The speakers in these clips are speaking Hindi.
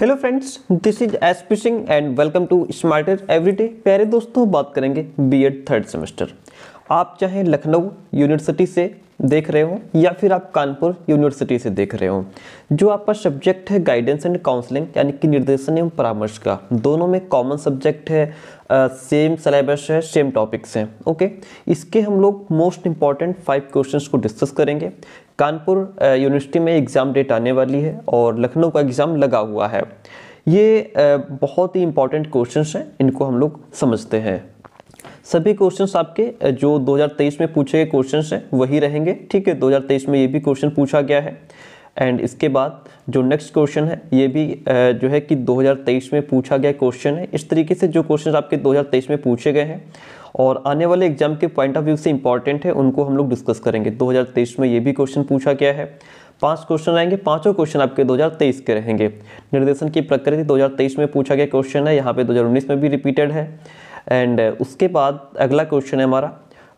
hello friends this is SP Singh and welcome to smarter everyday प्यारे दोस्तों बात करेंगे बीएड थर्ड सेमेस्टर आप चाहे लखनऊ यूनिवर्सिटी से देख रहे हो या फिर आप कानपुर यूनिवर्सिटी से देख रहे हो जो आपका सब्जेक्ट है गाइडेंस एंड काउंसलिंग यानी कि निर्देशन एवं परामर्श का दोनों में कॉमन सब्जेक्ट है आ, सेम सलेबस है सेम टॉपिक्स हैं ओके इसके हम लोग मोस्ट इंपॉर्टेंट फाइव क्वेश्चंस को डिस्कस करेंगे कानपुर यूनिवर्सिटी में एग्ज़ाम डेट आने वाली है और लखनऊ का एग्ज़ाम लगा हुआ है ये बहुत ही इंपॉर्टेंट क्वेश्चंस हैं इनको हम लोग समझते हैं सभी क्वेश्चंस आपके जो 2023 में पूछे गए क्वेश्चन हैं वही रहेंगे ठीक है 2023 में ये भी क्वेश्चन पूछा गया है एंड इसके बाद जो नेक्स्ट क्वेश्चन है ये भी जो है कि 2023 में पूछा गया क्वेश्चन है इस तरीके से जो क्वेश्चन आपके 2023 में पूछे गए हैं और आने वाले एग्जाम के पॉइंट ऑफ व्यू से इंपॉर्टेंट है उनको हम लोग डिस्कस करेंगे 2023 में ये भी क्वेश्चन पूछा गया है पांच क्वेश्चन आएंगे पांचों क्वेश्चन आपके 2023 के रहेंगे निर्देशन की प्रकृति 2023 में पूछा गया क्वेश्चन है यहाँ पे 2019 में भी रिपीटेड है एंड उसके बाद अगला क्वेश्चन है हमारा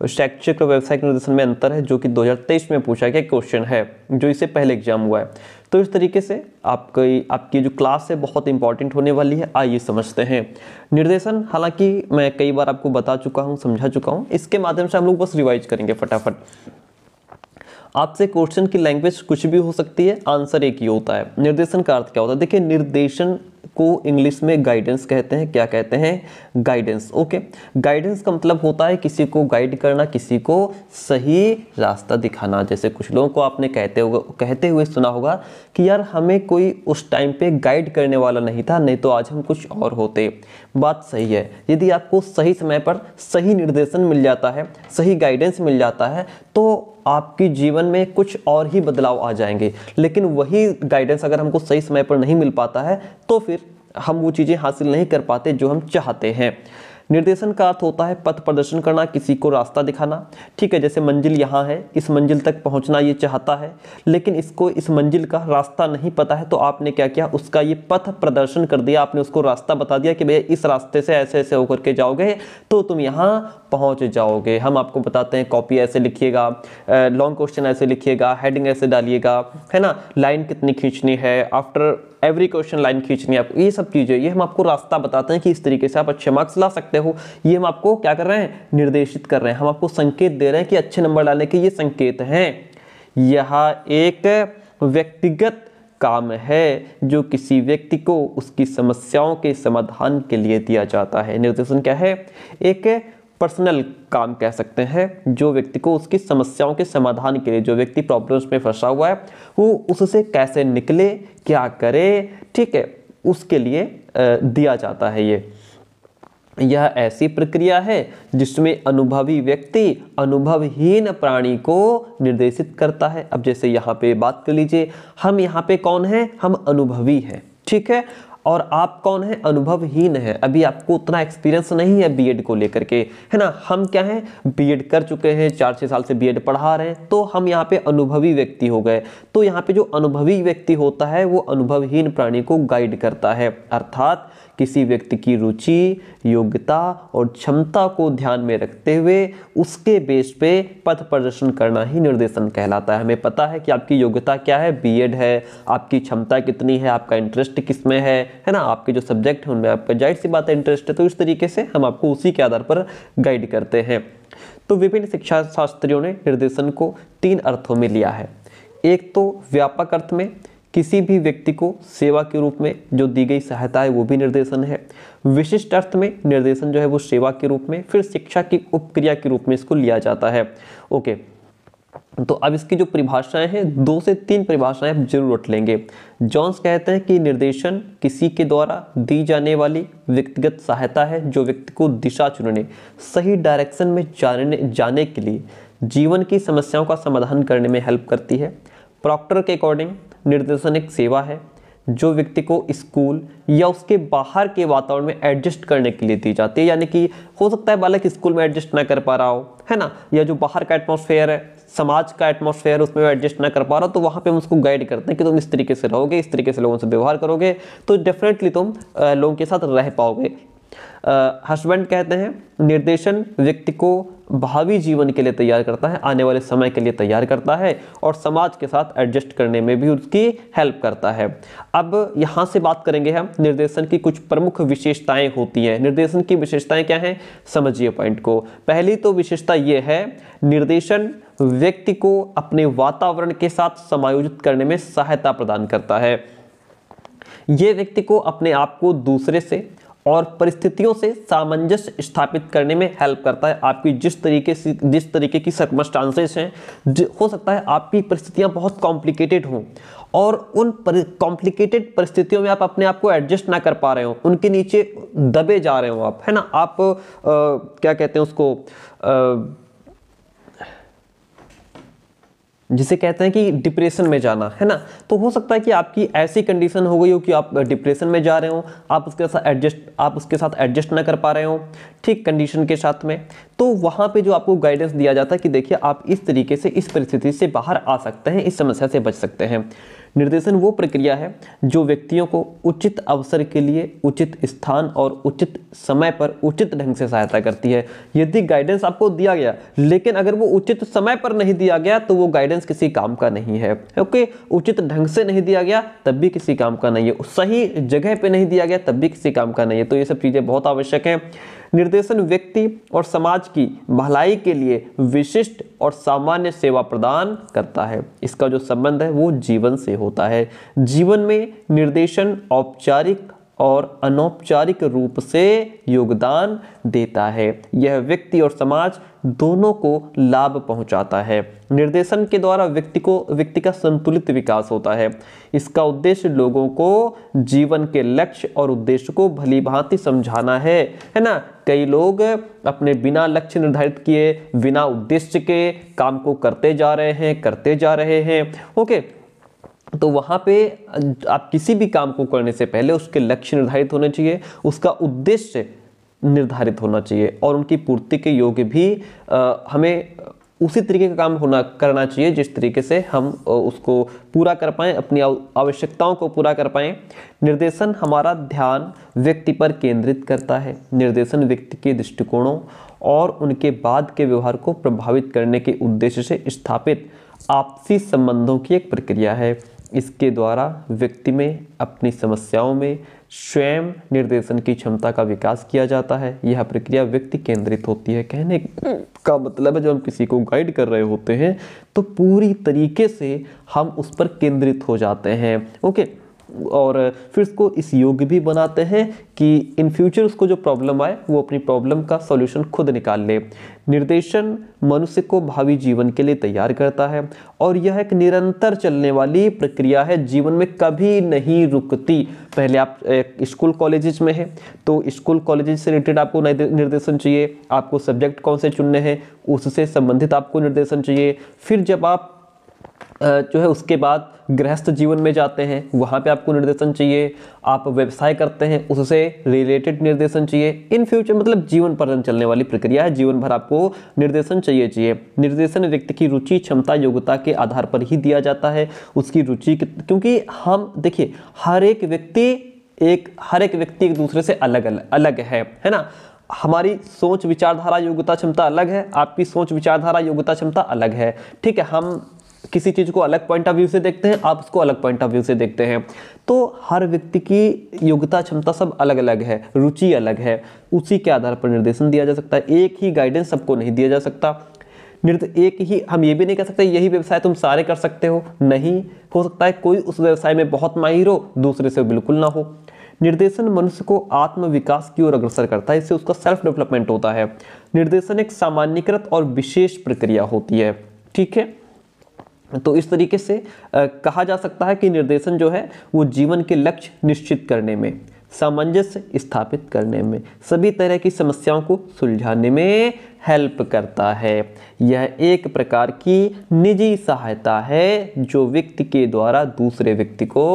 शैक्षिक और व्यावसायिक निर्देशन में अंतर है जो कि 2023 में पूछा गया क्वेश्चन है जो इससे पहले एग्जाम हुआ है तो इस तरीके से आपकी आपकी जो क्लास है बहुत इंपॉर्टेंट होने वाली है आइए समझते हैं निर्देशन हालांकि मैं कई बार आपको बता चुका हूँ समझा चुका हूँ इसके माध्यम से हम लोग बस रिवाइज करेंगे फटाफट आपसे क्वेश्चन की लैंग्वेज कुछ भी हो सकती है आंसर एक ही होता है निर्देशन का अर्थ क्या होता है देखिए निर्देशन को इंग्लिश में गाइडेंस कहते हैं क्या कहते हैं गाइडेंस ओके गाइडेंस का मतलब होता है किसी को गाइड करना किसी को सही रास्ता दिखाना जैसे कुछ लोगों को आपने कहते हुए कहते हुए सुना होगा कि यार हमें कोई उस टाइम पे गाइड करने वाला नहीं था नहीं तो आज हम कुछ और होते बात सही है यदि आपको सही समय पर सही निर्देशन मिल जाता है सही गाइडेंस मिल जाता है तो आपके जीवन में कुछ और ही बदलाव आ जाएंगे लेकिन वही गाइडेंस अगर हमको सही समय पर नहीं मिल पाता है तो फिर हम वो चीज़ें हासिल नहीं कर पाते जो हम चाहते हैं निर्देशन का अर्थ होता है पथ प्रदर्शन करना किसी को रास्ता दिखाना ठीक है जैसे मंजिल यहाँ है इस मंजिल तक पहुँचना ये चाहता है लेकिन इसको इस मंजिल का रास्ता नहीं पता है तो आपने क्या किया उसका ये पथ प्रदर्शन कर दिया आपने उसको रास्ता बता दिया कि भैया इस रास्ते से ऐसे ऐसे होकर के जाओगे तो तुम यहाँ पहुँच जाओगे हम आपको बताते हैं कॉपी ऐसे लिखिएगा लॉन्ग क्वेश्चन ऐसे लिखिएगा हेडिंग ऐसे डालिएगा है ना लाइन कितनी खींचनी है आफ्टर एवरी क्वेश्चन लाइन खींचनी है आपको ये सब चीज़ें ये हम आपको रास्ता बताते हैं कि इस तरीके से आप अच्छे मार्क्स ला सकते हो ये हम आपको क्या कर रहे हैं निर्देशित कर रहे हैं हम आपको संकेत दे रहे हैं कि अच्छे नंबर लाने के ये संकेत हैं यह एक व्यक्तिगत काम है जो किसी व्यक्ति को उसकी समस्याओं के समाधान के लिए दिया जाता है निर्देशन क्या है एक पर्सनल काम कह सकते हैं जो व्यक्ति को उसकी समस्याओं के समाधान के लिए जो व्यक्ति प्रॉब्लम्स में फंसा हुआ है वो उससे कैसे निकले क्या करे ठीक है उसके लिए दिया जाता है ये यह ऐसी प्रक्रिया है जिसमें अनुभवी व्यक्ति अनुभवहीन प्राणी को निर्देशित करता है अब जैसे यहाँ पे बात कर लीजिए हम यहाँ पे कौन हैं हम अनुभवी हैं ठीक है और आप कौन है अनुभवहीन है अभी आपको उतना एक्सपीरियंस नहीं है बीएड को लेकर के है ना हम क्या हैं बीएड कर चुके हैं चार छः साल से बीएड पढ़ा रहे हैं तो हम यहाँ पे अनुभवी व्यक्ति हो गए तो यहाँ पे जो अनुभवी व्यक्ति होता है वो अनुभवहीन प्राणी को गाइड करता है अर्थात किसी व्यक्ति की रुचि योग्यता और क्षमता को ध्यान में रखते हुए उसके बेस पे पथ प्रदर्शन करना ही निर्देशन कहलाता है हमें पता है कि आपकी योग्यता क्या है बीएड है आपकी क्षमता कितनी है आपका इंटरेस्ट किस में है है ना आपके जो सब्जेक्ट हैं उनमें आपका जाहिर सी बात है इंटरेस्ट है तो इस तरीके से हम आपको उसी के आधार पर गाइड करते हैं तो विभिन्न शिक्षा शास्त्रियों ने निर्देशन को तीन अर्थों में लिया है एक तो व्यापक अर्थ में किसी भी व्यक्ति को सेवा के रूप में जो दी गई सहायता है वो भी निर्देशन है विशिष्ट अर्थ में निर्देशन जो है वो सेवा के रूप में फिर शिक्षा की उपक्रिया के रूप में इसको लिया जाता है ओके तो अब इसकी जो परिभाषाएं हैं दो से तीन परिभाषाएं आप जरूर उठ लेंगे जॉन्स कहते हैं कि निर्देशन किसी के द्वारा दी जाने वाली व्यक्तिगत सहायता है जो व्यक्ति को दिशा चुनने सही डायरेक्शन में जाने जाने के लिए जीवन की समस्याओं का समाधान करने में हेल्प करती है प्रॉक्टर के अकॉर्डिंग निर्देशन एक सेवा है जो व्यक्ति को स्कूल या उसके बाहर के वातावरण में एडजस्ट करने के लिए दी जाती है यानी कि हो सकता है बालक स्कूल में एडजस्ट ना कर पा रहा हो है ना या जो बाहर का एटमोसफेयर है समाज का एटमोसफेयर उसमें एडजस्ट ना कर पा रहा हो तो वहाँ पे हम उसको गाइड करते हैं कि तुम इस तरीके से रहोगे इस तरीके से लोगों से व्यवहार करोगे तो डेफिनेटली तुम लोगों के साथ रह पाओगे हस्बैंड कहते हैं निर्देशन व्यक्ति को भावी जीवन के लिए तैयार करता है आने वाले समय के लिए तैयार करता है और समाज के साथ एडजस्ट करने में भी उसकी हेल्प करता है अब यहाँ से बात करेंगे हम निर्देशन की कुछ प्रमुख विशेषताएं होती हैं निर्देशन की विशेषताएं क्या हैं समझिए पॉइंट को पहली तो विशेषता ये है निर्देशन व्यक्ति को अपने वातावरण के साथ समायोजित करने में सहायता प्रदान करता है ये व्यक्ति को अपने आप को दूसरे से और परिस्थितियों से सामंजस्य स्थापित करने में हेल्प करता है आपकी जिस तरीके से जिस तरीके की सर्कमस्टांसेस हैं हो सकता है आपकी परिस्थितियाँ बहुत कॉम्प्लिकेटेड हों और उन कॉम्प्लिकेटेड परिस्थितियों में आप अपने आप को एडजस्ट ना कर पा रहे हो उनके नीचे दबे जा रहे हो आप है ना आप आ, क्या कहते हैं उसको आ, जिसे कहते हैं कि डिप्रेशन में जाना है ना तो हो सकता है कि आपकी ऐसी कंडीशन हो गई हो कि आप डिप्रेशन में जा रहे हो आप उसके साथ एडजस्ट आप उसके साथ एडजस्ट ना कर पा रहे हो ठीक कंडीशन के साथ में तो वहाँ पे जो आपको गाइडेंस दिया जाता है कि देखिए आप इस तरीके से इस परिस्थिति से बाहर आ सकते हैं इस समस्या से बच सकते हैं निर्देशन वो प्रक्रिया है जो व्यक्तियों को उचित अवसर के लिए उचित स्थान और उचित समय पर उचित ढंग से सहायता करती है यदि गाइडेंस आपको दिया गया लेकिन अगर वो उचित समय पर नहीं दिया गया तो वो गाइडेंस किसी काम का नहीं है ओके उचित ढंग से नहीं दिया गया तब भी किसी काम का नहीं है सही जगह पर नहीं दिया गया तब भी किसी काम का नहीं है तो ये सब चीज़ें बहुत आवश्यक हैं निर्देशन व्यक्ति और समाज की भलाई के लिए विशिष्ट और सामान्य सेवा प्रदान करता है इसका जो संबंध है वो जीवन से होता है जीवन में निर्देशन औपचारिक और अनौपचारिक रूप से योगदान देता है यह व्यक्ति और समाज दोनों को लाभ पहुंचाता है निर्देशन के द्वारा व्यक्ति को व्यक्ति का संतुलित विकास होता है इसका उद्देश्य लोगों को जीवन के लक्ष्य और उद्देश्य को भली भांति समझाना है है ना कई लोग अपने बिना लक्ष्य निर्धारित किए बिना उद्देश्य के काम को करते जा रहे हैं करते जा रहे हैं ओके तो वहाँ पे आप किसी भी काम को करने से पहले उसके लक्ष्य निर्धारित होने चाहिए उसका उद्देश्य निर्धारित होना चाहिए और उनकी पूर्ति के योग्य भी आ, हमें उसी तरीके का काम होना करना चाहिए जिस तरीके से हम उसको पूरा कर पाएँ अपनी आवश्यकताओं को पूरा कर पाएँ निर्देशन हमारा ध्यान व्यक्ति पर केंद्रित करता है निर्देशन व्यक्ति के दृष्टिकोणों और उनके बाद के व्यवहार को प्रभावित करने के उद्देश्य से स्थापित आपसी संबंधों की एक प्रक्रिया है इसके द्वारा व्यक्ति में अपनी समस्याओं में स्वयं निर्देशन की क्षमता का विकास किया जाता है यह प्रक्रिया व्यक्ति केंद्रित होती है कहने का मतलब है जब हम किसी को गाइड कर रहे होते हैं तो पूरी तरीके से हम उस पर केंद्रित हो जाते हैं ओके और फिर उसको इस योग्य भी बनाते हैं कि इन फ्यूचर उसको जो प्रॉब्लम आए वो अपनी प्रॉब्लम का सॉल्यूशन खुद निकाल ले निर्देशन मनुष्य को भावी जीवन के लिए तैयार करता है और यह एक निरंतर चलने वाली प्रक्रिया है जीवन में कभी नहीं रुकती पहले आप स्कूल कॉलेज में हैं तो स्कूल कॉलेज से रिलेटेड आपको निर्देशन चाहिए आपको सब्जेक्ट कौन से चुनने हैं उससे संबंधित आपको निर्देशन चाहिए फिर जब आप जो है उसके बाद गृहस्थ जीवन में जाते हैं वहाँ पे आपको निर्देशन चाहिए आप व्यवसाय करते हैं उससे रिलेटेड निर्देशन चाहिए इन फ्यूचर मतलब जीवन पर चलने वाली प्रक्रिया है जीवन भर आपको निर्देशन चाहिए चाहिए निर्देशन व्यक्ति की रुचि क्षमता योग्यता के आधार पर ही दिया जाता है उसकी रुचि क्योंकि हम देखिए हर एक व्यक्ति एक हर एक व्यक्ति एक दूसरे से अलग अलग अलग है है ना हमारी सोच विचारधारा योग्यता क्षमता अलग है आपकी सोच विचारधारा योग्यता क्षमता अलग है ठीक है हम किसी चीज़ को अलग पॉइंट ऑफ व्यू से देखते हैं आप उसको अलग पॉइंट ऑफ व्यू से देखते हैं तो हर व्यक्ति की योग्यता क्षमता सब अलग अलग है रुचि अलग है उसी के आधार पर निर्देशन दिया जा सकता है एक ही गाइडेंस सबको नहीं दिया जा सकता निर्द एक ही हम ये भी नहीं कह सकते यही व्यवसाय तुम सारे कर सकते हो नहीं हो सकता है कोई उस व्यवसाय में बहुत माहिर हो दूसरे से बिल्कुल ना हो निर्देशन मनुष्य को आत्मविकास की ओर अग्रसर करता है इससे उसका सेल्फ डेवलपमेंट होता है निर्देशन एक सामान्यकृत और विशेष प्रक्रिया होती है ठीक है तो इस तरीके से कहा जा सकता है कि निर्देशन जो है वो जीवन के लक्ष्य निश्चित करने में सामंजस्य स्थापित करने में सभी तरह की समस्याओं को सुलझाने में हेल्प करता है यह एक प्रकार की निजी सहायता है जो व्यक्ति के द्वारा दूसरे व्यक्ति को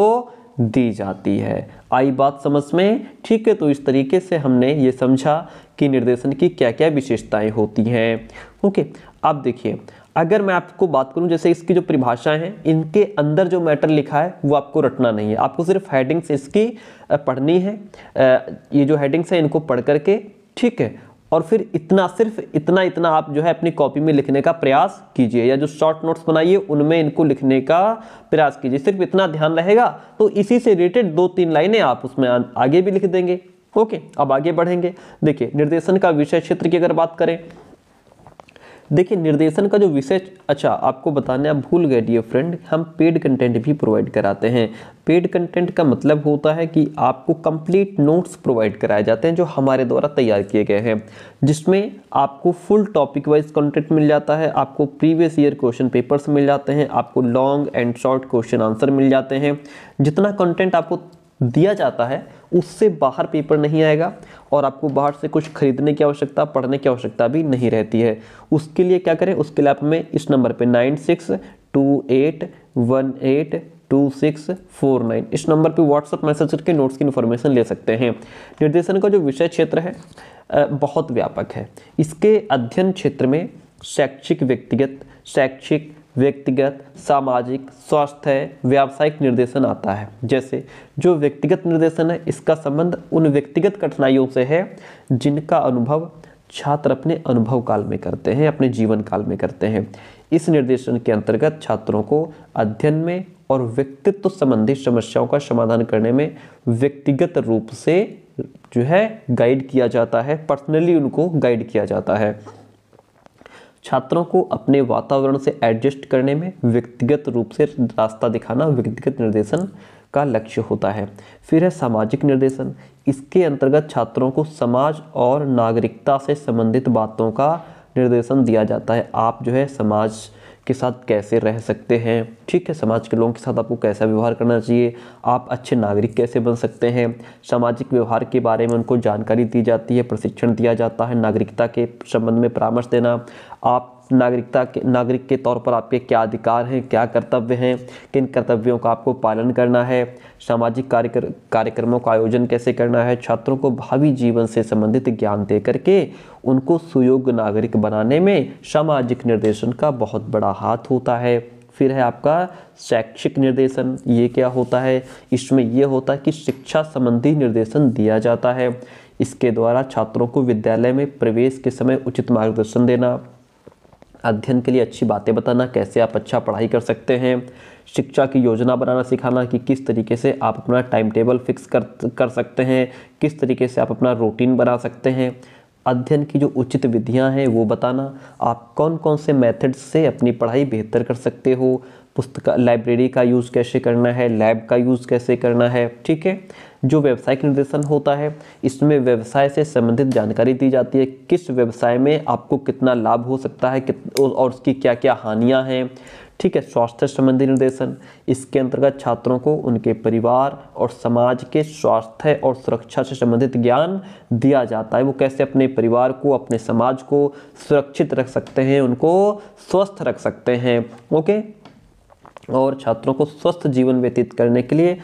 दी जाती है आई बात समझ में ठीक है तो इस तरीके से हमने ये समझा कि निर्देशन की क्या क्या विशेषताएं होती हैं ओके अब देखिए अगर मैं आपको बात करूं जैसे इसकी जो परिभाषाएं हैं इनके अंदर जो मैटर लिखा है वो आपको रटना नहीं है आपको सिर्फ हेडिंग्स इसकी पढ़नी है ये जो हेडिंग्स हैं इनको पढ़ करके ठीक है और फिर इतना सिर्फ इतना इतना आप जो है अपनी कॉपी में लिखने का प्रयास कीजिए या जो शॉर्ट नोट्स बनाइए उनमें इनको लिखने का प्रयास कीजिए सिर्फ इतना ध्यान रहेगा तो इसी से रिलेटेड दो तीन लाइनें आप उसमें आगे भी लिख देंगे ओके अब आगे बढ़ेंगे देखिए निर्देशन का विषय क्षेत्र की अगर बात करें देखिए निर्देशन का जो विषय अच्छा आपको बताने आप भूल गए डियर फ्रेंड हम पेड कंटेंट भी प्रोवाइड कराते हैं पेड कंटेंट का मतलब होता है कि आपको कंप्लीट नोट्स प्रोवाइड कराए जाते हैं जो हमारे द्वारा तैयार किए गए हैं जिसमें आपको फुल टॉपिक वाइज कंटेंट मिल जाता है आपको प्रीवियस ईयर क्वेश्चन पेपर्स मिल जाते हैं आपको long and short question answer मिल जाते हैं जितना कंटेंट आपको दिया जाता है उससे बाहर पेपर नहीं आएगा और आपको बाहर से कुछ खरीदने की आवश्यकता पढ़ने की आवश्यकता भी नहीं रहती है उसके लिए क्या करें उसके लिए आप हमें इस नंबर पे nine six two eight one eight two six four nine इस नंबर पे व्हाट्सअप मैसेज करके नोट्स की इन्फॉर्मेशन ले सकते हैं निर्देशन का जो विषय क्षेत्र है बहुत व्यापक है इसके अध्ययन क्षेत्र में शैक्षिक व्यक्तिगत शैक्षिक व्यक्तिगत सामाजिक स्वास्थ्य व्यावसायिक निर्देशन आता है जैसे जो व्यक्तिगत निर्देशन है इसका संबंध उन व्यक्तिगत कठिनाइयों से है जिनका अनुभव छात्र अपने अनुभव काल में करते हैं अपने जीवन काल में करते हैं इस निर्देशन के अंतर्गत छात्रों को अध्ययन में और व्यक्तित्व संबंधी समस्याओं का समाधान करने में व्यक्तिगत रूप से जो है गाइड किया जाता है पर्सनली उनको गाइड किया जाता है छात्रों को अपने वातावरण से एडजस्ट करने में व्यक्तिगत रूप से रास्ता दिखाना व्यक्तिगत निर्देशन का लक्ष्य होता है फिर है सामाजिक निर्देशन इसके अंतर्गत छात्रों को समाज और नागरिकता से संबंधित बातों का निर्देशन दिया जाता है आप जो है समाज के साथ कैसे रह सकते हैं ठीक है समाज के लोगों के साथ आपको कैसा व्यवहार करना चाहिए आप अच्छे नागरिक कैसे बन सकते हैं सामाजिक व्यवहार के बारे में उनको जानकारी दी जाती है प्रशिक्षण दिया जाता है नागरिकता के संबंध में परामर्श देना आप नागरिकता के नागरिक के तौर पर आपके क्या अधिकार हैं क्या कर्तव्य हैं किन कर्तव्यों का आपको पालन करना है सामाजिक कार्यक्र कार्यक्रमों का आयोजन कैसे करना है छात्रों को भावी जीवन से संबंधित ज्ञान दे करके उनको सुयोग्य नागरिक बनाने में सामाजिक निर्देशन का बहुत बड़ा हाथ होता है फिर है आपका शैक्षिक निर्देशन ये क्या होता है इसमें यह होता है कि शिक्षा संबंधी निर्देशन दिया जाता है इसके द्वारा छात्रों को विद्यालय में प्रवेश के समय उचित मार्गदर्शन देना अध्ययन के लिए अच्छी बातें बताना कैसे आप अच्छा पढ़ाई कर सकते हैं शिक्षा की योजना बनाना सिखाना कि किस तरीके से आप अपना टाइम टेबल फिक्स कर कर सकते हैं किस तरीके से आप अपना रूटीन बना सकते हैं अध्ययन की जो उचित विधियां हैं वो बताना आप कौन कौन से मेथड से अपनी पढ़ाई बेहतर कर सकते हो पुस्तक लाइब्रेरी का यूज़ कैसे करना है लैब का यूज़ कैसे करना है ठीक है जो व्यवसायिक निर्देशन होता है इसमें व्यवसाय से संबंधित जानकारी दी जाती है किस व्यवसाय में आपको कितना लाभ हो सकता है और उसकी क्या क्या हानियाँ हैं ठीक है स्वास्थ्य संबंधी निर्देशन इसके अंतर्गत छात्रों को उनके परिवार और समाज के स्वास्थ्य और सुरक्षा से संबंधित ज्ञान दिया जाता है वो कैसे अपने परिवार को अपने समाज को सुरक्षित रख सकते हैं उनको स्वस्थ रख सकते हैं ओके और छात्रों को स्वस्थ जीवन व्यतीत करने के लिए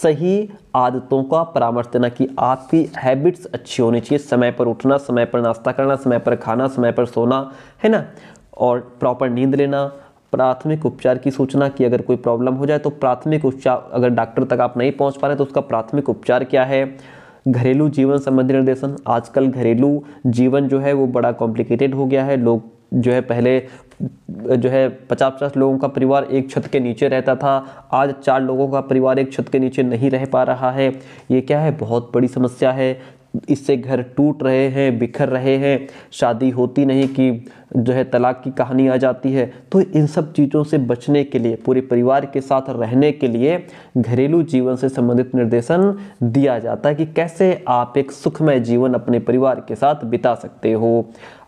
सही आदतों का परामर्श देना कि आपकी हैबिट्स अच्छी होनी चाहिए समय पर उठना समय पर नाश्ता करना समय पर खाना समय पर सोना है ना और प्रॉपर नींद लेना प्राथमिक उपचार की सूचना कि अगर कोई प्रॉब्लम हो जाए तो प्राथमिक उपचार अगर डॉक्टर तक आप नहीं पहुंच पा रहे तो उसका प्राथमिक उपचार क्या है घरेलू जीवन संबंधी निर्देशन आजकल घरेलू जीवन जो है वो बड़ा कॉम्प्लिकेटेड हो गया है लोग जो है पहले जो है पचास पचास लोगों का परिवार एक छत के नीचे रहता था आज चार लोगों का परिवार एक छत के नीचे नहीं रह पा रहा है ये क्या है बहुत बड़ी समस्या है इससे घर टूट रहे हैं बिखर रहे हैं शादी होती नहीं कि जो है तलाक की कहानी आ जाती है तो इन सब चीज़ों से बचने के लिए पूरे परिवार के साथ रहने के लिए घरेलू जीवन से संबंधित निर्देशन दिया जाता है कि कैसे आप एक सुखमय जीवन अपने परिवार के साथ बिता सकते हो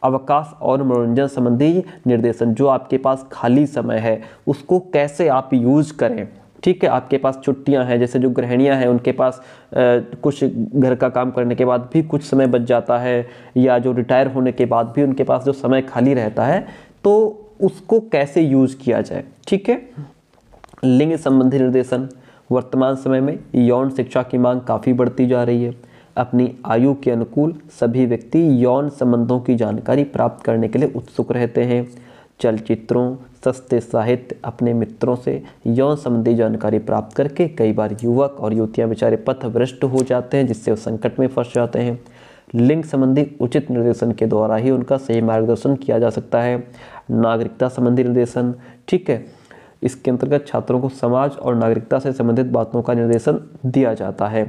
अवकाश और मनोरंजन संबंधी निर्देशन जो आपके पास खाली समय है उसको कैसे आप यूज करें ठीक है आपके पास छुट्टियां हैं जैसे जो गृहणियां हैं उनके पास आ, कुछ घर का काम करने के बाद भी कुछ समय बच जाता है या जो रिटायर होने के बाद भी उनके पास जो समय खाली रहता है तो उसको कैसे यूज़ किया जाए ठीक है लिंग संबंधी निर्देशन वर्तमान समय में यौन शिक्षा की मांग काफ़ी बढ़ती जा रही है अपनी आयु के अनुकूल सभी व्यक्ति यौन संबंधों की जानकारी प्राप्त करने के लिए उत्सुक रहते हैं चलचित्रों सस्ते साहित्य अपने मित्रों से यौन संबंधी जानकारी प्राप्त करके कई बार युवक और युवतियाँ बेचारे भ्रष्ट हो जाते हैं जिससे वो संकट में फंस जाते हैं लिंग संबंधी उचित निर्देशन के द्वारा ही उनका सही मार्गदर्शन किया जा सकता है नागरिकता संबंधी निर्देशन ठीक है इसके अंतर्गत छात्रों को समाज और नागरिकता से संबंधित बातों का निर्देशन दिया जाता है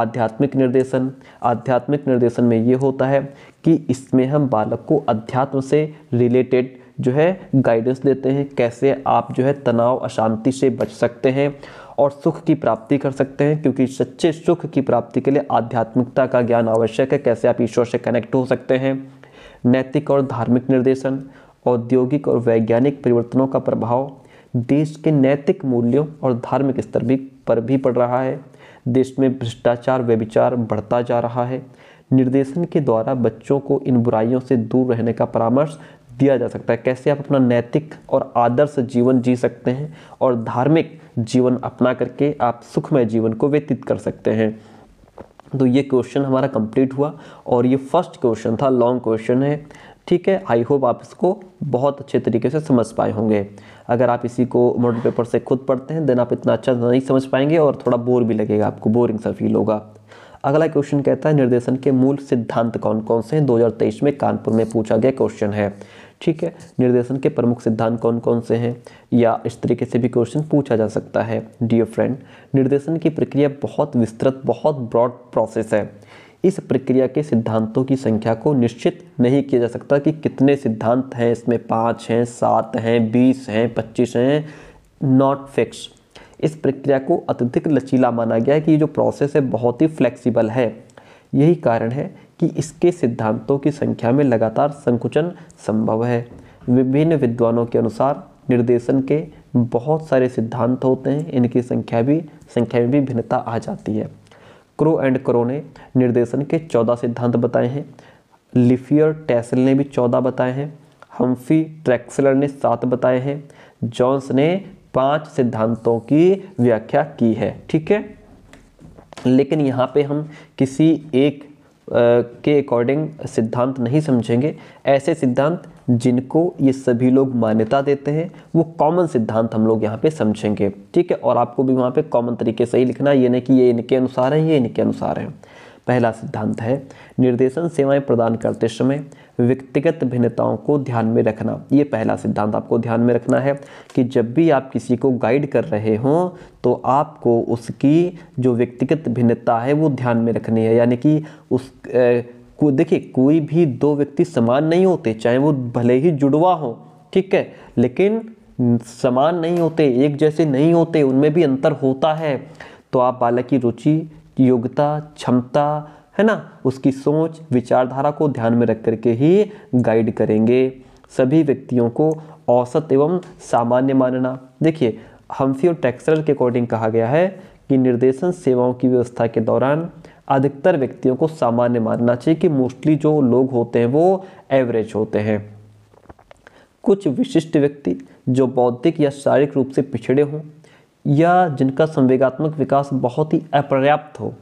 आध्यात्मिक निर्देशन आध्यात्मिक निर्देशन में ये होता है कि इसमें हम बालक को अध्यात्म से रिलेटेड जो है गाइडेंस देते हैं कैसे आप जो है तनाव अशांति से बच सकते हैं और सुख की प्राप्ति कर सकते हैं क्योंकि सच्चे सुख की प्राप्ति के लिए आध्यात्मिकता का ज्ञान आवश्यक है कैसे आप ईश्वर से कनेक्ट हो सकते हैं नैतिक और धार्मिक निर्देशन औद्योगिक और वैज्ञानिक परिवर्तनों का प्रभाव देश के नैतिक मूल्यों और धार्मिक स्तर भी पर भी पड़ रहा है देश में भ्रष्टाचार व्यभिचार बढ़ता जा रहा है निर्देशन के द्वारा बच्चों को इन बुराइयों से दूर रहने का परामर्श दिया जा सकता है कैसे आप अपना नैतिक और आदर्श जीवन जी सकते हैं और धार्मिक जीवन अपना करके आप सुखमय जीवन को व्यतीत कर सकते हैं तो ये क्वेश्चन हमारा कंप्लीट हुआ और ये फर्स्ट क्वेश्चन था लॉन्ग क्वेश्चन है ठीक है आई होप आप इसको बहुत अच्छे तरीके से समझ पाए होंगे अगर आप इसी को मॉडल पेपर से खुद पढ़ते हैं देन आप इतना अच्छा नहीं समझ पाएंगे और थोड़ा बोर भी लगेगा आपको बोरिंग सा फील होगा अगला क्वेश्चन कहता है निर्देशन के मूल सिद्धांत कौन कौन से हैं 2023 में कानपुर में पूछा गया क्वेश्चन है ठीक है निर्देशन के प्रमुख सिद्धांत कौन कौन से हैं या इस तरीके से भी क्वेश्चन पूछा जा सकता है डियर फ्रेंड निर्देशन की प्रक्रिया बहुत विस्तृत बहुत ब्रॉड प्रोसेस है इस प्रक्रिया के सिद्धांतों की संख्या को निश्चित नहीं किया जा सकता कि कितने सिद्धांत हैं इसमें पाँच हैं सात हैं बीस हैं पच्चीस हैं नॉट फिक्स इस प्रक्रिया को अत्यधिक लचीला माना गया है कि ये जो प्रोसेस है बहुत ही फ्लेक्सिबल है यही कारण है कि इसके सिद्धांतों की संख्या में लगातार संकुचन संभव है विभिन्न विद्वानों के अनुसार निर्देशन के बहुत सारे सिद्धांत होते हैं इनकी संख्या भी संख्या में भी भिन्नता आ जाती है क्रो एंड क्रो ने निर्देशन के चौदह सिद्धांत बताए हैं लिफियर टेसल ने भी चौदह बताए हैं हम्फी ट्रैक्सलर ने सात बताए हैं जॉन्स ने पांच सिद्धांतों की व्याख्या की है ठीक है लेकिन यहाँ पे हम किसी एक के अकॉर्डिंग सिद्धांत नहीं समझेंगे ऐसे सिद्धांत जिनको ये सभी लोग मान्यता देते हैं वो कॉमन सिद्धांत हम लोग यहाँ पे समझेंगे ठीक है और आपको भी वहाँ पे कॉमन तरीके से ही लिखना है ये नहीं कि ये इनके अनुसार है ये इनके अनुसार है पहला सिद्धांत है निर्देशन सेवाएं प्रदान करते समय व्यक्तिगत भिन्नताओं को ध्यान में रखना ये पहला सिद्धांत आपको ध्यान में रखना है कि जब भी आप किसी को गाइड कर रहे हों तो आपको उसकी जो व्यक्तिगत भिन्नता है वो ध्यान में रखनी है यानी कि उस को देखिए कोई भी दो व्यक्ति समान नहीं होते चाहे वो भले ही जुड़वा हो ठीक है लेकिन समान नहीं होते एक जैसे नहीं होते उनमें भी अंतर होता है तो आप बालक की रुचि योग्यता क्षमता है ना उसकी सोच विचारधारा को ध्यान में रख करके ही गाइड करेंगे सभी व्यक्तियों को औसत एवं सामान्य मानना देखिए हम्फी और टेक्सरल के अकॉर्डिंग कहा गया है कि निर्देशन सेवाओं की व्यवस्था के दौरान अधिकतर व्यक्तियों को सामान्य मानना चाहिए कि मोस्टली जो लोग होते हैं वो एवरेज होते हैं कुछ विशिष्ट व्यक्ति जो बौद्धिक या शारीरिक रूप से पिछड़े हों या जिनका संवेगात्मक विकास बहुत ही अपर्याप्त हो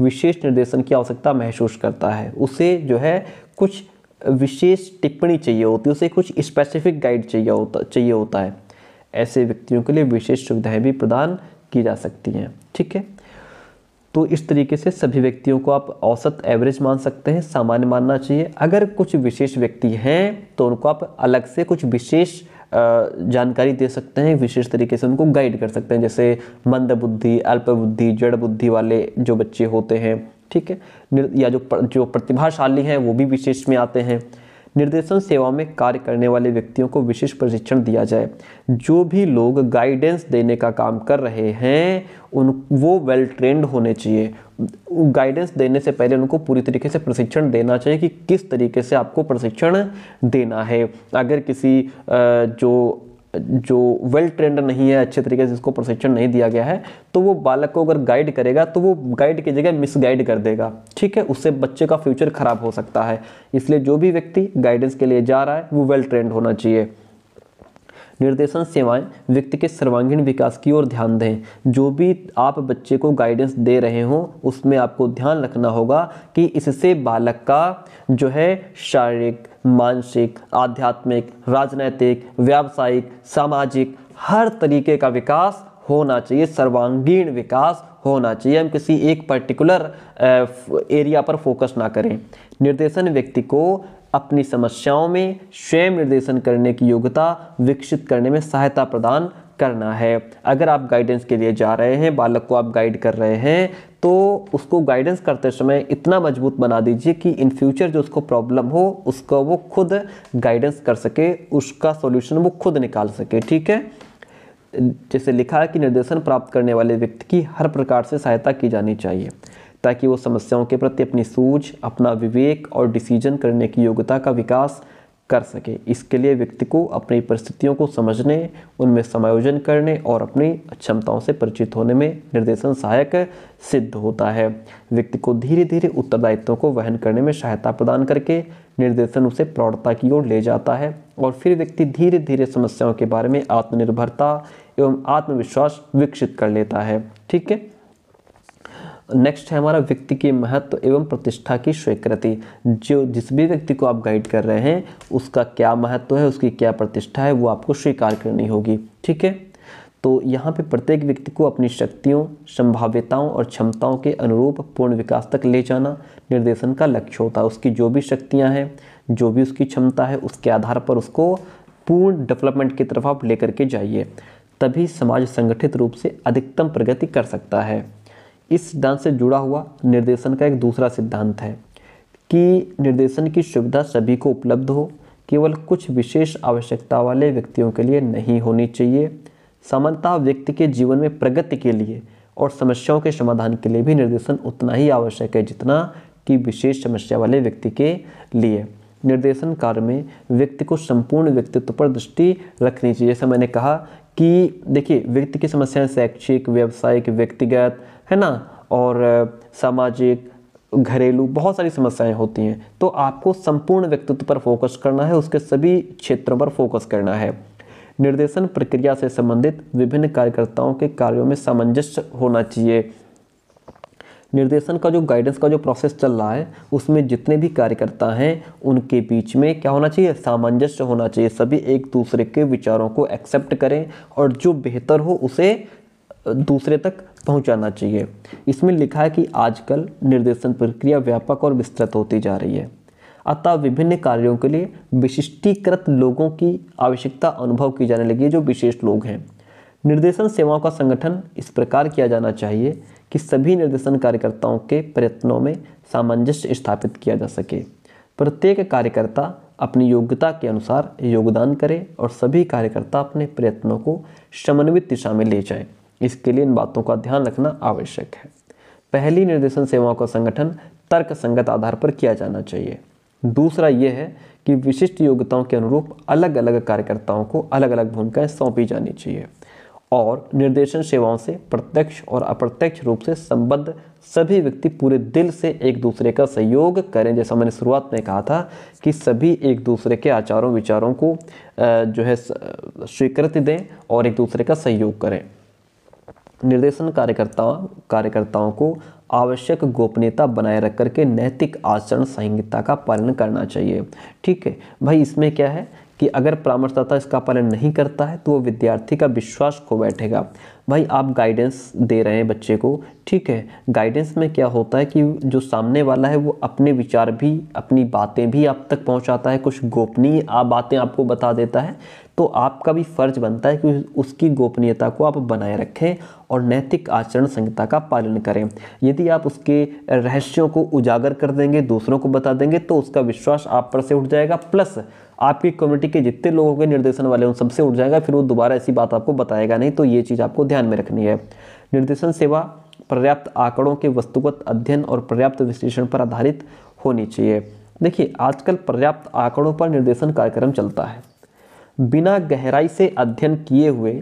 विशेष निर्देशन की आवश्यकता महसूस करता है उसे जो है कुछ विशेष टिप्पणी चाहिए होती है उसे कुछ स्पेसिफिक गाइड चाहिए होता चाहिए होता है ऐसे व्यक्तियों के लिए विशेष सुविधाएं भी प्रदान की जा सकती हैं ठीक है तो इस तरीके से सभी व्यक्तियों को आप औसत एवरेज मान सकते हैं सामान्य मानना चाहिए अगर कुछ विशेष व्यक्ति हैं तो उनको आप अलग से कुछ विशेष जानकारी दे सकते हैं विशेष तरीके से उनको गाइड कर सकते हैं जैसे मंद बुद्धि अल्प बुद्धि जड़ बुद्धि वाले जो बच्चे होते हैं ठीक है या जो जो प्रतिभाशाली हैं वो भी विशेष में आते हैं निर्देशन सेवा में कार्य करने वाले व्यक्तियों को विशेष प्रशिक्षण दिया जाए जो भी लोग गाइडेंस देने का काम कर रहे हैं उन वो वेल ट्रेंड होने चाहिए गाइडेंस देने से पहले उनको पूरी तरीके से प्रशिक्षण देना चाहिए कि किस तरीके से आपको प्रशिक्षण देना है अगर किसी जो जो वेल ट्रेंड नहीं है अच्छे तरीके से जिसको प्रशिक्षण नहीं दिया गया है तो वो बालक को अगर गाइड करेगा तो वो गाइड की जगह मिस गाइड कर देगा ठीक है उससे बच्चे का फ्यूचर ख़राब हो सकता है इसलिए जो भी व्यक्ति गाइडेंस के लिए जा रहा है वो वेल ट्रेंड होना चाहिए निर्देशन सेवाएं व्यक्ति के सर्वांगीण विकास की ओर ध्यान दें जो भी आप बच्चे को गाइडेंस दे रहे हों उसमें आपको ध्यान रखना होगा कि इससे बालक का जो है शारीरिक मानसिक आध्यात्मिक राजनैतिक व्यावसायिक सामाजिक हर तरीके का विकास होना चाहिए सर्वांगीण विकास होना चाहिए हम किसी एक पर्टिकुलर एरिया पर फोकस ना करें निर्देशन व्यक्ति को अपनी समस्याओं में स्वयं निर्देशन करने की योग्यता विकसित करने में सहायता प्रदान करना है अगर आप गाइडेंस के लिए जा रहे हैं बालक को आप गाइड कर रहे हैं तो उसको गाइडेंस करते समय इतना मजबूत बना दीजिए कि इन फ्यूचर जो उसको प्रॉब्लम हो उसको वो खुद गाइडेंस कर सके उसका सॉल्यूशन वो खुद निकाल सके ठीक है जैसे लिखा है कि निर्देशन प्राप्त करने वाले व्यक्ति की हर प्रकार से सहायता की जानी चाहिए ताकि वो समस्याओं के प्रति अपनी सूझ अपना विवेक और डिसीजन करने की योग्यता का विकास कर सके इसके लिए व्यक्ति को अपनी परिस्थितियों को समझने उनमें समायोजन करने और अपनी क्षमताओं से परिचित होने में निर्देशन सहायक सिद्ध होता है व्यक्ति को धीरे धीरे उत्तरदायित्वों को वहन करने में सहायता प्रदान करके निर्देशन उसे प्रौढ़ता की ओर ले जाता है और फिर व्यक्ति धीरे धीरे समस्याओं के बारे में आत्मनिर्भरता एवं आत्मविश्वास विकसित कर लेता है ठीक है नेक्स्ट है हमारा व्यक्ति के महत्व एवं प्रतिष्ठा की स्वीकृति जो जिस भी व्यक्ति को आप गाइड कर रहे हैं उसका क्या महत्व है उसकी क्या प्रतिष्ठा है वो आपको स्वीकार करनी होगी ठीक है तो यहाँ पे प्रत्येक व्यक्ति को अपनी शक्तियों संभाव्यताओं और क्षमताओं के अनुरूप पूर्ण विकास तक ले जाना निर्देशन का लक्ष्य होता है उसकी जो भी शक्तियाँ हैं जो भी उसकी क्षमता है उसके आधार पर उसको पूर्ण डेवलपमेंट की तरफ आप लेकर के जाइए तभी समाज संगठित रूप से अधिकतम प्रगति कर सकता है इस सिद्धांत से जुड़ा हुआ निर्देशन का एक दूसरा सिद्धांत है कि निर्देशन की सुविधा सभी को उपलब्ध हो केवल कुछ विशेष आवश्यकता वाले व्यक्तियों के लिए नहीं होनी चाहिए समानता व्यक्ति के जीवन में प्रगति के लिए और समस्याओं के समाधान के लिए भी निर्देशन उतना ही आवश्यक है जितना कि विशेष समस्या वाले व्यक्ति के लिए निर्देशन कार्य में व्यक्ति को संपूर्ण व्यक्तित्व पर दृष्टि रखनी चाहिए जैसे मैंने कहा कि देखिए व्यक्ति की समस्याएं शैक्षिक व्यावसायिक व्यक्तिगत है ना और सामाजिक घरेलू बहुत सारी समस्याएं होती हैं तो आपको संपूर्ण व्यक्तित्व पर फोकस करना है उसके सभी क्षेत्रों पर फोकस करना है निर्देशन प्रक्रिया से संबंधित विभिन्न कार्यकर्ताओं के कार्यों में सामंजस्य होना चाहिए निर्देशन का जो गाइडेंस का जो प्रोसेस चल रहा है उसमें जितने भी कार्यकर्ता हैं उनके बीच में क्या होना चाहिए सामंजस्य होना चाहिए सभी एक दूसरे के विचारों को एक्सेप्ट करें और जो बेहतर हो उसे दूसरे तक पहुंचाना चाहिए इसमें लिखा है कि आजकल निर्देशन प्रक्रिया व्यापक और विस्तृत होती जा रही है अतः विभिन्न कार्यों के लिए विशिष्टीकृत लोगों की आवश्यकता अनुभव की जाने लगी है जो विशेष लोग हैं निर्देशन सेवाओं का संगठन इस प्रकार किया जाना चाहिए कि सभी निर्देशन कार्यकर्ताओं के प्रयत्नों में सामंजस्य स्थापित किया जा सके प्रत्येक कार्यकर्ता अपनी योग्यता के अनुसार योगदान करे और सभी कार्यकर्ता अपने प्रयत्नों को समन्वित दिशा में ले जाएं इसके लिए इन बातों का ध्यान रखना आवश्यक है पहली निर्देशन सेवाओं का संगठन तर्क संगत आधार पर किया जाना चाहिए दूसरा यह है कि विशिष्ट योग्यताओं के अनुरूप अलग अलग कार्यकर्ताओं को अलग अलग भूमिकाएं सौंपी जानी चाहिए और निर्देशन सेवाओं से प्रत्यक्ष और अप्रत्यक्ष रूप से संबद्ध सभी व्यक्ति पूरे दिल से एक दूसरे का सहयोग करें जैसा मैंने शुरुआत में कहा था कि सभी एक दूसरे के आचारों विचारों को जो है स्वीकृति दें और एक दूसरे का सहयोग करें निर्देशन कार्यकर्ताओं कार्यकर्ताओं को आवश्यक गोपनीयता बनाए रख करके नैतिक आचरण संहिता का पालन करना चाहिए ठीक है भाई इसमें क्या है कि अगर परामर्शदाता इसका पालन नहीं करता है तो वो विद्यार्थी का विश्वास खो बैठेगा भाई आप गाइडेंस दे रहे हैं बच्चे को ठीक है गाइडेंस में क्या होता है कि जो सामने वाला है वो अपने विचार भी अपनी बातें भी आप तक पहुंचाता है कुछ गोपनीय बातें आपको बता देता है तो आपका भी फर्ज बनता है कि उसकी गोपनीयता को आप बनाए रखें और नैतिक आचरण संहिता का पालन करें यदि आप उसके रहस्यों को उजागर कर देंगे दूसरों को बता देंगे तो उसका विश्वास आप पर से उठ जाएगा प्लस आपकी कम्युनिटी के जितने लोगों के निर्देशन वाले उन सबसे उठ जाएगा फिर वो दोबारा ऐसी बात आपको बताएगा नहीं तो ये चीज़ आपको ध्यान में रखनी है निर्देशन सेवा पर्याप्त आंकड़ों के वस्तुगत अध्ययन और पर्याप्त विश्लेषण पर आधारित होनी चाहिए देखिए आजकल पर्याप्त आंकड़ों पर निर्देशन कार्यक्रम चलता है बिना गहराई से अध्ययन किए हुए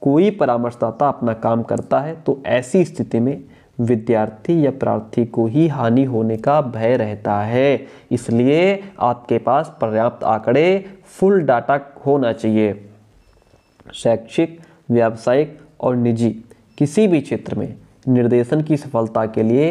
कोई परामर्शदाता अपना काम करता है तो ऐसी स्थिति में विद्यार्थी या प्रार्थी को ही हानि होने का भय रहता है इसलिए आपके पास पर्याप्त आंकड़े फुल डाटा होना चाहिए शैक्षिक व्यावसायिक और निजी किसी भी क्षेत्र में निर्देशन की सफलता के लिए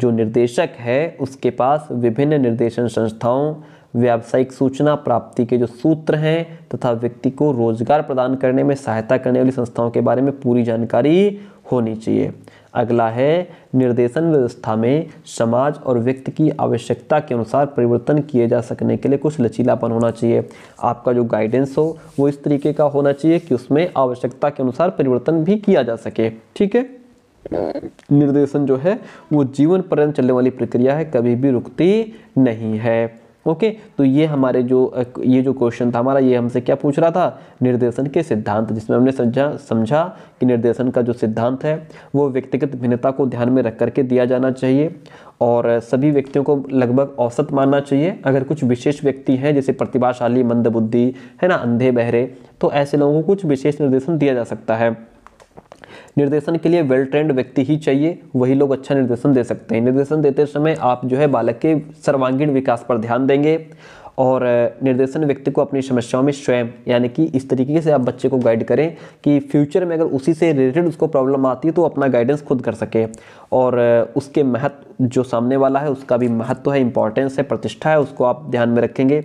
जो निर्देशक है उसके पास विभिन्न निर्देशन संस्थाओं व्यावसायिक सूचना प्राप्ति के जो सूत्र हैं तथा व्यक्ति को रोजगार प्रदान करने में सहायता करने वाली संस्थाओं के बारे में पूरी जानकारी होनी चाहिए अगला है निर्देशन व्यवस्था में समाज और व्यक्ति की आवश्यकता के अनुसार परिवर्तन किए जा सकने के लिए कुछ लचीलापन होना चाहिए आपका जो गाइडेंस हो वो इस तरीके का होना चाहिए कि उसमें आवश्यकता के अनुसार परिवर्तन भी किया जा सके ठीक है निर्देशन जो है वो जीवन पर्यंत चलने वाली प्रक्रिया है कभी भी रुकती नहीं है ओके तो ये हमारे जो ये जो क्वेश्चन था हमारा ये हमसे क्या पूछ रहा था निर्देशन के सिद्धांत जिसमें हमने समझा समझा कि निर्देशन का जो सिद्धांत है वो व्यक्तिगत भिन्नता को ध्यान में रख करके दिया जाना चाहिए और सभी व्यक्तियों को लगभग औसत मानना चाहिए अगर कुछ विशेष व्यक्ति हैं जैसे प्रतिभाशाली मंदबुद्धि है ना अंधे बहरे तो ऐसे लोगों को कुछ विशेष निर्देशन दिया जा सकता है निर्देशन के लिए वेल ट्रेंड व्यक्ति ही चाहिए वही लोग अच्छा निर्देशन दे सकते हैं निर्देशन देते समय आप जो है बालक के सर्वांगीण विकास पर ध्यान देंगे और निर्देशन व्यक्ति को अपनी समस्याओं में स्वयं यानी कि इस तरीके से आप बच्चे को गाइड करें कि फ्यूचर में अगर उसी से रिलेटेड उसको प्रॉब्लम आती है तो अपना गाइडेंस खुद कर सके और उसके महत्व जो सामने वाला है उसका भी महत्व है इंपॉर्टेंस है प्रतिष्ठा है उसको आप ध्यान में रखेंगे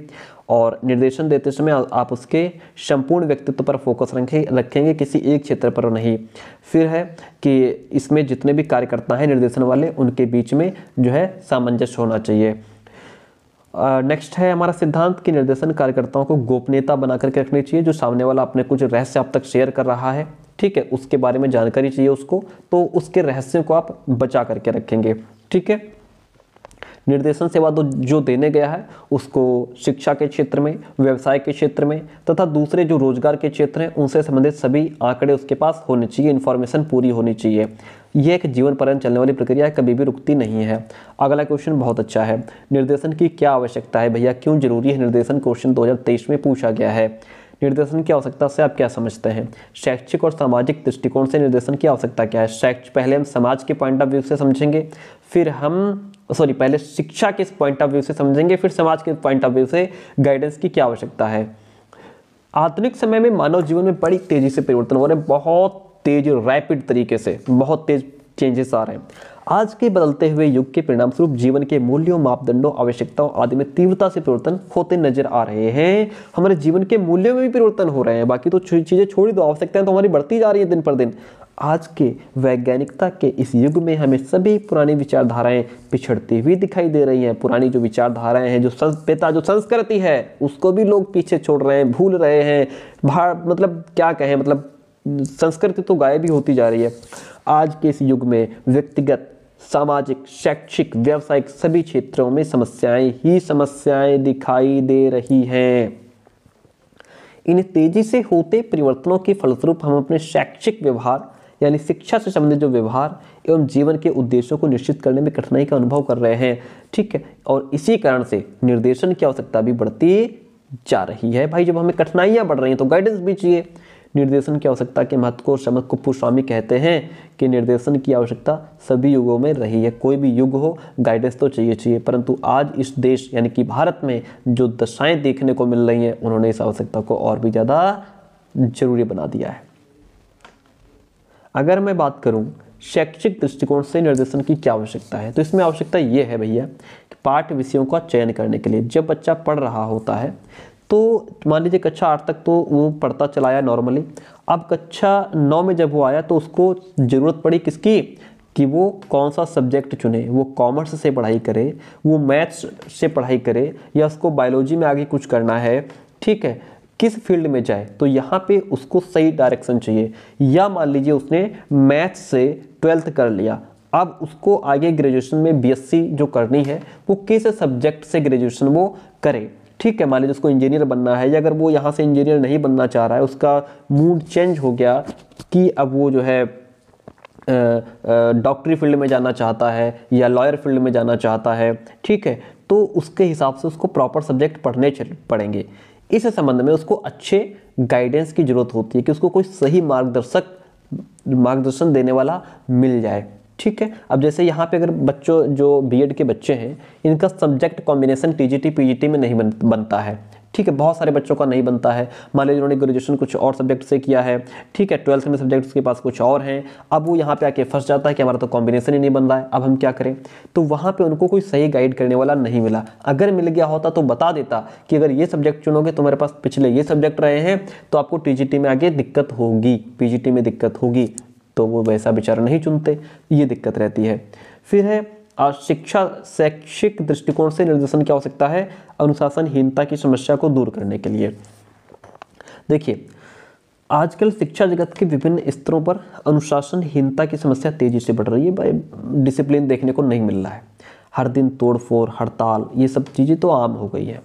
और निर्देशन देते समय आप उसके संपूर्ण व्यक्तित्व पर फोकस रखें रखेंगे किसी एक क्षेत्र पर नहीं फिर है कि इसमें जितने भी कार्यकर्ता हैं निर्देशन वाले उनके बीच में जो है सामंजस्य होना चाहिए नेक्स्ट uh, है हमारा सिद्धांत कि निर्देशन कार्यकर्ताओं को गोपनीयता बना करके रखनी चाहिए जो सामने वाला अपने कुछ रहस्य आप तक शेयर कर रहा है ठीक है उसके बारे में जानकारी चाहिए उसको तो उसके रहस्यों को आप बचा करके रखेंगे ठीक है निर्देशन सेवा तो जो देने गया है उसको शिक्षा के क्षेत्र में व्यवसाय के क्षेत्र में तथा दूसरे जो रोजगार के क्षेत्र हैं उनसे संबंधित सभी आंकड़े उसके पास होने चाहिए इन्फॉर्मेशन पूरी होनी चाहिए यह एक जीवन पर्यंत चलने वाली प्रक्रिया कभी भी रुकती नहीं है अगला क्वेश्चन बहुत अच्छा है निर्देशन की क्या आवश्यकता है भैया क्यों जरूरी है निर्देशन क्वेश्चन दो में पूछा गया है निर्देशन की आवश्यकता से आप क्या समझते हैं शैक्षिक और सामाजिक दृष्टिकोण से निर्देशन की आवश्यकता क्या है शैक्ष पहले हम समाज के पॉइंट ऑफ व्यू से समझेंगे फिर हम सॉरी तो पहले शिक्षा के पॉइंट ऑफ व्यू से समझेंगे फिर समाज के पॉइंट ऑफ व्यू से गाइडेंस की क्या आवश्यकता है आधुनिक समय में मानव जीवन में बड़ी तेज़ी से परिवर्तन हो रहे हैं बहुत तेज और रैपिड तरीके से बहुत तेज चेंजेस आ रहे हैं आज के बदलते हुए युग के परिणाम स्वरूप जीवन के मूल्यों मापदंडों आवश्यकताओं आदि में तीव्रता से परिवर्तन होते नजर आ रहे हैं हमारे जीवन के मूल्यों में भी परिवर्तन हो रहे हैं बाकी तो चीज़ें छोड़ी दो आवश्यकताएं तो हमारी बढ़ती जा रही है दिन पर दिन आज के वैज्ञानिकता के इस युग में हमें सभी पुरानी विचारधाराएं पिछड़ती हुई दिखाई दे रही हैं पुरानी जो विचारधाराएं हैं जो संस्पिता जो संस्कृति है उसको भी लोग पीछे छोड़ रहे हैं भूल रहे हैं भार मतलब क्या कहें मतलब संस्कृति तो गायब ही होती जा रही है आज के इस युग में व्यक्तिगत सामाजिक शैक्षिक व्यावसायिक सभी क्षेत्रों में समस्याएं ही समस्याएं दिखाई दे रही हैं इन तेजी से होते परिवर्तनों के फलस्वरूप हम अपने शैक्षिक व्यवहार यानी शिक्षा से संबंधित जो व्यवहार एवं जीवन के उद्देश्यों को निश्चित करने में कठिनाई का अनुभव कर रहे हैं ठीक है और इसी कारण से निर्देशन की आवश्यकता भी बढ़ती जा रही है भाई जब हमें कठिनाइयाँ बढ़ रही हैं तो गाइडेंस भी चाहिए निर्देशन की आवश्यकता के महत्व को समझ कुप्पू स्वामी कहते हैं कि निर्देशन की आवश्यकता सभी युगों में रही है कोई भी युग हो गाइडेंस तो चाहिए चाहिए परंतु आज इस देश यानी कि भारत में जो दशाएं देखने को मिल रही हैं उन्होंने इस आवश्यकता को और भी ज़्यादा जरूरी बना दिया है अगर मैं बात करूँ शैक्षिक दृष्टिकोण से निर्देशन की क्या आवश्यकता है तो इसमें आवश्यकता ये है भैया कि पाठ विषयों का चयन करने के लिए जब बच्चा पढ़ रहा होता है तो मान लीजिए कक्षा आठ तक तो वो पढ़ता चलाया नॉर्मली अब कक्षा नौ में जब वो आया तो उसको ज़रूरत पड़ी किसकी कि वो कौन सा सब्जेक्ट चुने वो कॉमर्स से पढ़ाई करे वो मैथ्स से पढ़ाई करे या उसको बायोलॉजी में आगे कुछ करना है ठीक है किस फील्ड में जाए तो यहाँ पे उसको सही डायरेक्शन चाहिए या मान लीजिए उसने मैथ से ट्वेल्थ कर लिया अब उसको आगे ग्रेजुएशन में बीएससी जो करनी है वो किस सब्जेक्ट से ग्रेजुएशन वो करे ठीक है मान लीजिए उसको इंजीनियर बनना है या अगर वो यहाँ से इंजीनियर नहीं बनना चाह रहा है उसका मूड चेंज हो गया कि अब वो जो है डॉक्टरी फील्ड में जाना चाहता है या लॉयर फील्ड में जाना चाहता है ठीक है तो उसके हिसाब से उसको प्रॉपर सब्जेक्ट पढ़ने पड़ेंगे इस संबंध में उसको अच्छे गाइडेंस की ज़रूरत होती है कि उसको कोई सही मार्गदर्शक मार्गदर्शन देने वाला मिल जाए ठीक है अब जैसे यहाँ पे अगर बच्चों जो बीएड के बच्चे हैं इनका सब्जेक्ट कॉम्बिनेशन टीजीटी पीजीटी में नहीं बन, बनता है ठीक है बहुत सारे बच्चों का नहीं बनता है मान लीजिए उन्होंने ग्रेजुएशन कुछ और सब्जेक्ट से किया है ठीक है ट्वेल्थ में सब्जेक्ट्स के पास कुछ और हैं अब वो यहाँ पे आके फंस जाता है कि हमारा तो कॉम्बिनेशन ही नहीं बन रहा है अब हम क्या करें तो वहाँ पे उनको कोई सही गाइड करने वाला नहीं मिला अगर मिल गया होता तो बता देता कि अगर ये सब्जेक्ट चुनोगे तुम्हारे पास पिछले ये सब्जेक्ट रहे हैं तो आपको टी में आगे दिक्कत होगी पी में दिक्कत होगी तो वो वैसा विचार नहीं चुनते ये दिक्कत रहती है फिर है शिक्षा शैक्षिक दृष्टिकोण से निर्देशन की आवश्यकता है अनुशासनहीनता की समस्या को दूर करने के लिए देखिए आजकल शिक्षा जगत के विभिन्न स्तरों पर अनुशासनहीनता की समस्या तेज़ी से बढ़ रही है भाई डिसिप्लिन देखने को नहीं मिल रहा है हर दिन तोड़फोड़ हड़ताल ये सब चीज़ें तो आम हो गई हैं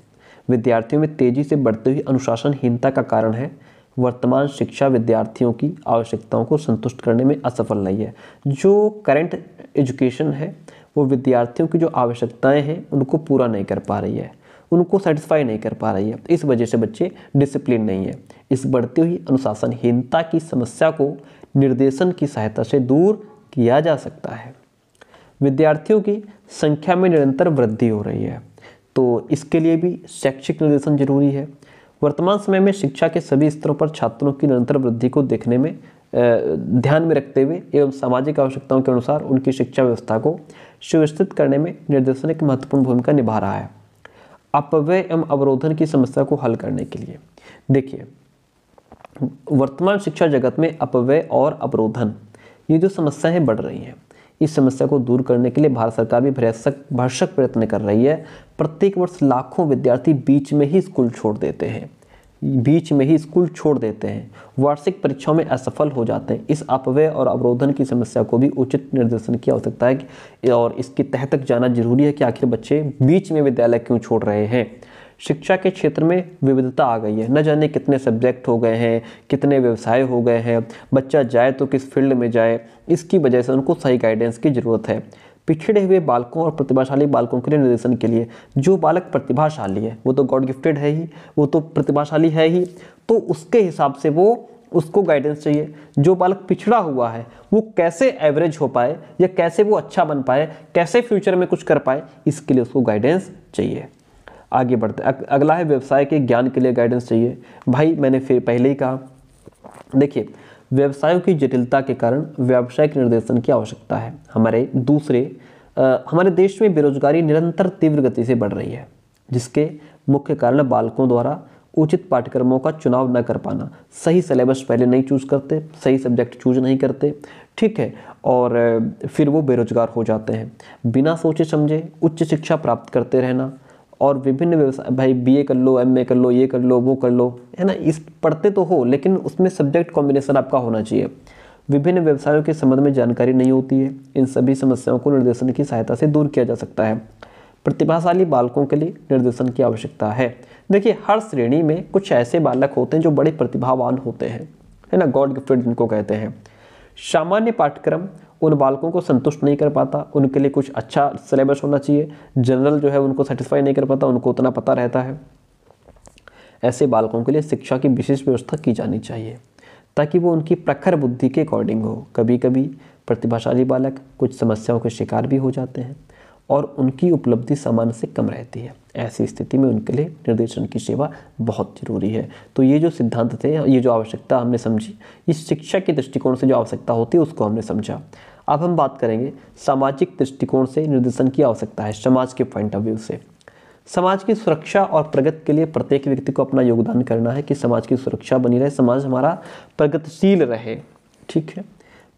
विद्यार्थियों में तेज़ी से बढ़ती हुई अनुशासनहीनता का कारण है वर्तमान शिक्षा विद्यार्थियों की आवश्यकताओं को संतुष्ट करने में असफल रही है जो करंट एजुकेशन है वो विद्यार्थियों की जो आवश्यकताएं हैं उनको पूरा नहीं कर पा रही है उनको सेटिस्फाई नहीं कर पा रही है इस वजह से बच्चे डिसिप्लिन नहीं है इस बढ़ती हुई अनुशासनहीनता की समस्या को निर्देशन की सहायता से दूर किया जा सकता है विद्यार्थियों की संख्या में निरंतर वृद्धि हो रही है तो इसके लिए भी शैक्षिक निर्देशन जरूरी है वर्तमान समय में शिक्षा के सभी स्तरों पर छात्रों की निरंतर वृद्धि को देखने में ध्यान में रखते हुए एवं सामाजिक आवश्यकताओं के अनुसार उनकी शिक्षा व्यवस्था को सुव्यवस्थित करने में निर्देशन एक महत्वपूर्ण भूमिका निभा रहा है अपव्यय एवं अवरोधन की समस्या को हल करने के लिए देखिए वर्तमान शिक्षा जगत में अपव्यय और अवरोधन ये जो समस्याएं बढ़ रही हैं इस समस्या को दूर करने के लिए भारत सरकार भी भरसक भरसक प्रयत्न कर रही है प्रत्येक वर्ष लाखों विद्यार्थी बीच में ही स्कूल छोड़ देते हैं बीच में ही स्कूल छोड़ देते हैं वार्षिक परीक्षाओं में असफल हो जाते हैं इस अपव्यय और अवरोधन की समस्या को भी उचित निर्देशन की आवश्यकता है और इसके तह तक जाना जरूरी है कि आखिर बच्चे बीच में विद्यालय क्यों छोड़ रहे हैं शिक्षा के क्षेत्र में विविधता आ गई है न जाने कितने सब्जेक्ट हो गए हैं कितने व्यवसाय हो गए हैं बच्चा जाए तो किस फील्ड में जाए इसकी वजह से उनको सही गाइडेंस की ज़रूरत है पिछड़े हुए बालकों और प्रतिभाशाली बालकों के लिए निर्देशन के लिए जो बालक प्रतिभाशाली है वो तो गॉड गिफ्टेड है ही वो तो प्रतिभाशाली है ही तो उसके हिसाब से वो उसको गाइडेंस चाहिए जो बालक पिछड़ा हुआ है वो कैसे एवरेज हो पाए या कैसे वो अच्छा बन पाए कैसे फ्यूचर में कुछ कर पाए इसके लिए उसको गाइडेंस चाहिए आगे बढ़ते अगला है व्यवसाय के ज्ञान के लिए गाइडेंस चाहिए भाई मैंने फिर पहले ही कहा देखिए व्यवसायों की जटिलता के कारण व्यावसायिक निर्देशन की आवश्यकता है हमारे दूसरे आ, हमारे देश में बेरोजगारी निरंतर तीव्र गति से बढ़ रही है जिसके मुख्य कारण बालकों द्वारा उचित पाठ्यक्रमों का चुनाव न कर पाना सही सिलेबस पहले नहीं चूज़ करते सही सब्जेक्ट चूज नहीं करते ठीक है और फिर वो बेरोजगार हो जाते हैं बिना सोचे समझे उच्च शिक्षा प्राप्त करते रहना और विभिन्न व्यवसाय भाई बीए कर लो एमए कर लो ये कर लो वो कर लो है ना इस पढ़ते तो हो लेकिन उसमें सब्जेक्ट कॉम्बिनेशन आपका होना चाहिए विभिन्न व्यवसायों के संबंध में जानकारी नहीं होती है इन सभी समस्याओं को निर्देशन की सहायता से दूर किया जा सकता है प्रतिभाशाली बालकों के लिए निर्देशन की आवश्यकता है देखिए हर श्रेणी में कुछ ऐसे बालक होते हैं जो बड़े प्रतिभावान होते हैं है ना गॉड गिफ्टेड जिनको कहते हैं सामान्य पाठ्यक्रम उन बालकों को संतुष्ट नहीं कर पाता उनके लिए कुछ अच्छा सिलेबस होना चाहिए जनरल जो है उनको सेटिस्फाई नहीं कर पाता उनको उतना पता रहता है ऐसे बालकों के लिए शिक्षा की विशेष व्यवस्था की जानी चाहिए ताकि वो उनकी प्रखर बुद्धि के अकॉर्डिंग हो कभी कभी प्रतिभाशाली बालक कुछ समस्याओं के शिकार भी हो जाते हैं और उनकी उपलब्धि सामान्य से कम रहती है ऐसी स्थिति में उनके लिए निर्देशन की सेवा बहुत जरूरी है तो ये जो सिद्धांत थे ये जो आवश्यकता हमने समझी इस शिक्षा के दृष्टिकोण से जो आवश्यकता होती है उसको हमने समझा अब हम बात करेंगे सामाजिक दृष्टिकोण से निर्देशन की आवश्यकता है समाज के पॉइंट ऑफ व्यू से समाज की सुरक्षा और प्रगति के लिए प्रत्येक व्यक्ति को अपना योगदान करना है कि समाज की सुरक्षा बनी रहे समाज हमारा प्रगतिशील रहे ठीक है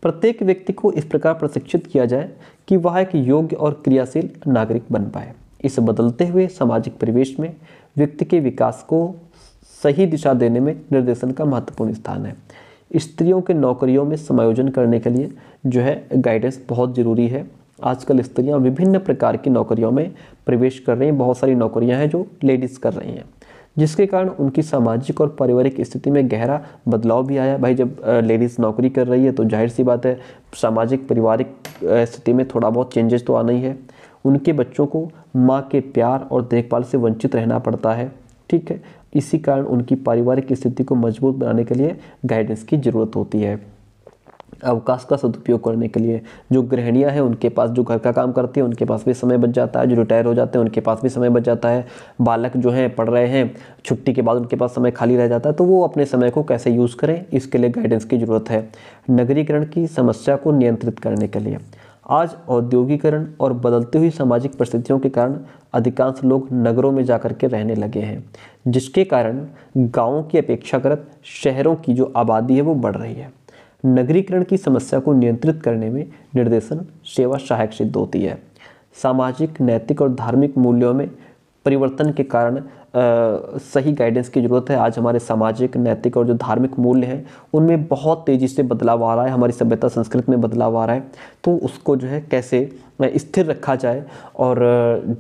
प्रत्येक व्यक्ति को इस प्रकार प्रशिक्षित किया जाए कि वह एक योग्य और क्रियाशील नागरिक बन पाए इस बदलते हुए सामाजिक परिवेश में व्यक्ति के विकास को सही दिशा देने में निर्देशन का महत्वपूर्ण स्थान है स्त्रियों के नौकरियों में समायोजन करने के लिए जो है गाइडेंस बहुत ज़रूरी है आजकल स्त्रियां विभिन्न प्रकार की नौकरियों में प्रवेश कर रही हैं बहुत सारी नौकरियां हैं जो लेडीज़ कर रही हैं जिसके कारण उनकी सामाजिक और पारिवारिक स्थिति में गहरा बदलाव भी आया भाई जब लेडीज़ नौकरी कर रही है तो जाहिर सी बात है सामाजिक पारिवारिक स्थिति में थोड़ा बहुत चेंजेस तो आना ही है उनके बच्चों को माँ के प्यार और देखभाल से वंचित रहना पड़ता है ठीक है इसी कारण उनकी पारिवारिक स्थिति को मजबूत बनाने के लिए गाइडेंस की ज़रूरत होती है अवकाश का सदुपयोग करने के लिए जो गृहणियाँ हैं उनके पास जो घर का काम करती हैं उनके पास भी समय बच जाता है जो रिटायर हो जाते हैं उनके पास भी समय बच जाता है बालक जो हैं पढ़ रहे हैं छुट्टी के बाद उनके पास समय खाली रह जाता है तो वो अपने समय को कैसे यूज़ करें इसके लिए गाइडेंस की ज़रूरत है नगरीकरण की समस्या को नियंत्रित करने के लिए आज औद्योगिकरण और बदलती हुई सामाजिक परिस्थितियों के कारण अधिकांश लोग नगरों में जाकर के रहने लगे हैं जिसके कारण गाँव की अपेक्षाकृत शहरों की जो आबादी है वो बढ़ रही है नगरीकरण की समस्या को नियंत्रित करने में निर्देशन सेवा सहायक सिद्ध होती है सामाजिक नैतिक और धार्मिक मूल्यों में परिवर्तन के कारण सही गाइडेंस की ज़रूरत है आज हमारे सामाजिक नैतिक और जो धार्मिक मूल्य हैं उनमें बहुत तेज़ी से बदलाव आ रहा है हमारी सभ्यता संस्कृति में बदलाव आ रहा है तो उसको जो है कैसे स्थिर रखा जाए और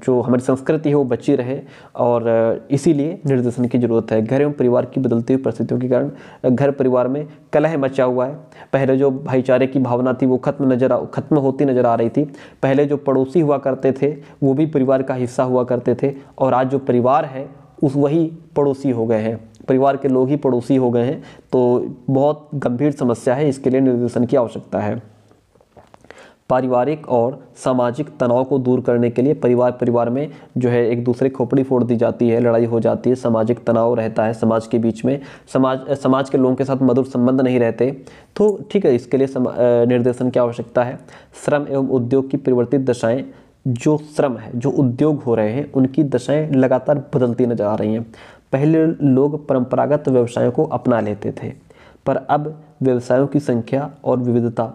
जो हमारी संस्कृति है वो बची रहे और इसीलिए निर्देशन की ज़रूरत है घर एवं परिवार की बदलती हुई परिस्थितियों के कारण घर परिवार में कलह मचा हुआ है पहले जो भाईचारे की भावना थी वो खत्म नज़र आ खत्म होती नज़र आ रही थी पहले जो पड़ोसी हुआ करते थे वो भी परिवार का हिस्सा हुआ करते थे और आज जो परिवार है उस वही पड़ोसी हो गए हैं परिवार के लोग ही पड़ोसी हो गए हैं तो बहुत गंभीर समस्या है इसके लिए निर्देशन की आवश्यकता है पारिवारिक और सामाजिक तनाव को दूर करने के लिए परिवार परिवार में जो है एक दूसरे खोपड़ी फोड़ दी जाती है लड़ाई हो जाती है सामाजिक तनाव रहता है समाज के बीच में समाज समाज के लोगों के साथ मधुर संबंध नहीं रहते तो ठीक है इसके लिए निर्देशन की आवश्यकता है श्रम एवं उद्योग की परिवर्तित दशाएँ जो श्रम है जो उद्योग हो रहे हैं उनकी दशाएं लगातार बदलती नजर आ रही हैं पहले लोग परंपरागत व्यवसायों को अपना लेते थे पर अब व्यवसायों की संख्या और विविधता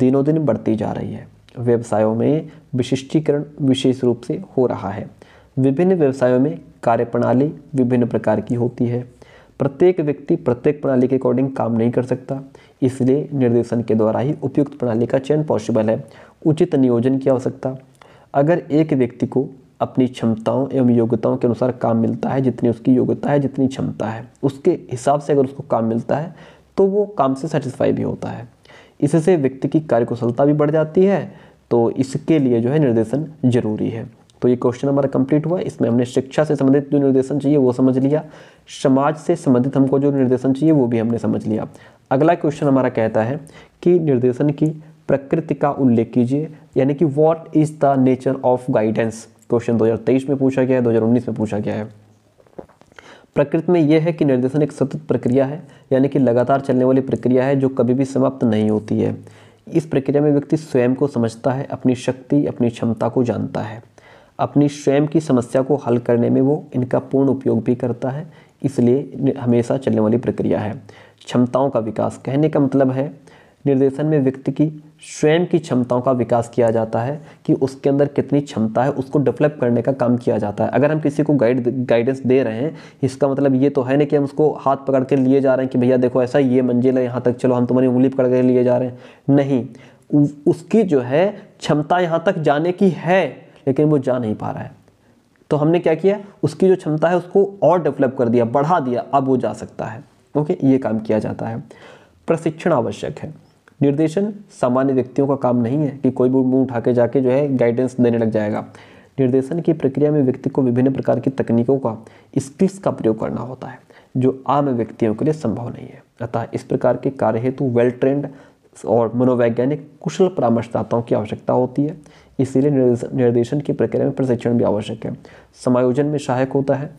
दिनों दिन बढ़ती जा रही है व्यवसायों में विशिष्टीकरण विशेष रूप से हो रहा है विभिन्न व्यवसायों में कार्यप्रणाली विभिन्न प्रकार की होती है प्रत्येक व्यक्ति प्रत्येक प्रणाली के अकॉर्डिंग काम नहीं कर सकता इसलिए निर्देशन के द्वारा ही उपयुक्त प्रणाली का चयन पॉसिबल है उचित नियोजन की आवश्यकता अगर एक व्यक्ति को अपनी क्षमताओं एवं योग्यताओं के अनुसार काम मिलता है जितनी उसकी योग्यता है जितनी क्षमता है उसके हिसाब से अगर उसको काम मिलता है तो वो काम से सेटिस्फाई भी होता है इससे व्यक्ति की कार्यकुशलता भी बढ़ जाती है तो इसके लिए जो है निर्देशन जरूरी है तो ये क्वेश्चन हमारा कंप्लीट हुआ इसमें हमने शिक्षा से संबंधित जो निर्देशन चाहिए वो समझ लिया समाज से संबंधित हमको जो निर्देशन चाहिए वो भी हमने समझ लिया अगला क्वेश्चन हमारा कहता है कि निर्देशन की प्रकृति का उल्लेख कीजिए यानी कि what is the nature of guidance question 2023 में पूछा गया है 2019 में पूछा गया है प्रकृति में यह है कि निर्देशन एक सतत प्रक्रिया है यानी कि लगातार चलने वाली प्रक्रिया है जो कभी भी समाप्त नहीं होती है इस प्रक्रिया में व्यक्ति स्वयं को समझता है अपनी शक्ति अपनी क्षमता को जानता है अपनी स्वयं की समस्या को हल करने में वो इनका पूर्ण उपयोग भी करता है इसलिए हमेशा चलने वाली प्रक्रिया है क्षमताओं का विकास कहने का मतलब है निर्देशन में व्यक्ति की स्वयं की क्षमताओं का विकास किया जाता है कि उसके अंदर कितनी क्षमता है उसको डेवलप करने का काम किया जाता है अगर हम किसी को गाइड गाइडेंस दे रहे हैं इसका मतलब ये तो है ना कि हम उसको हाथ पकड़ के लिए जा रहे हैं कि भैया देखो ऐसा ये मंजिल है यहाँ तक चलो हम तुम्हारी उंगली पकड़ के लिए जा रहे हैं नहीं उसकी जो है क्षमता यहाँ तक जाने की है लेकिन वो जा नहीं पा रहा है तो हमने क्या किया उसकी जो क्षमता है उसको और डेवलप कर दिया बढ़ा दिया अब वो जा सकता है ओके ये काम किया जाता है प्रशिक्षण आवश्यक है निर्देशन सामान्य व्यक्तियों का काम नहीं है कि कोई भी मुंह उठा के जाके जो है गाइडेंस देने लग जाएगा निर्देशन की प्रक्रिया में व्यक्ति को विभिन्न प्रकार की तकनीकों का स्किल्स का प्रयोग करना होता है जो आम व्यक्तियों के लिए संभव नहीं है अतः इस प्रकार के कार्य हेतु वेल ट्रेंड और मनोवैज्ञानिक कुशल परामर्शदाताओं की आवश्यकता होती है इसीलिए निर्देशन की प्रक्रिया में प्रशिक्षण भी आवश्यक है समायोजन में सहायक होता है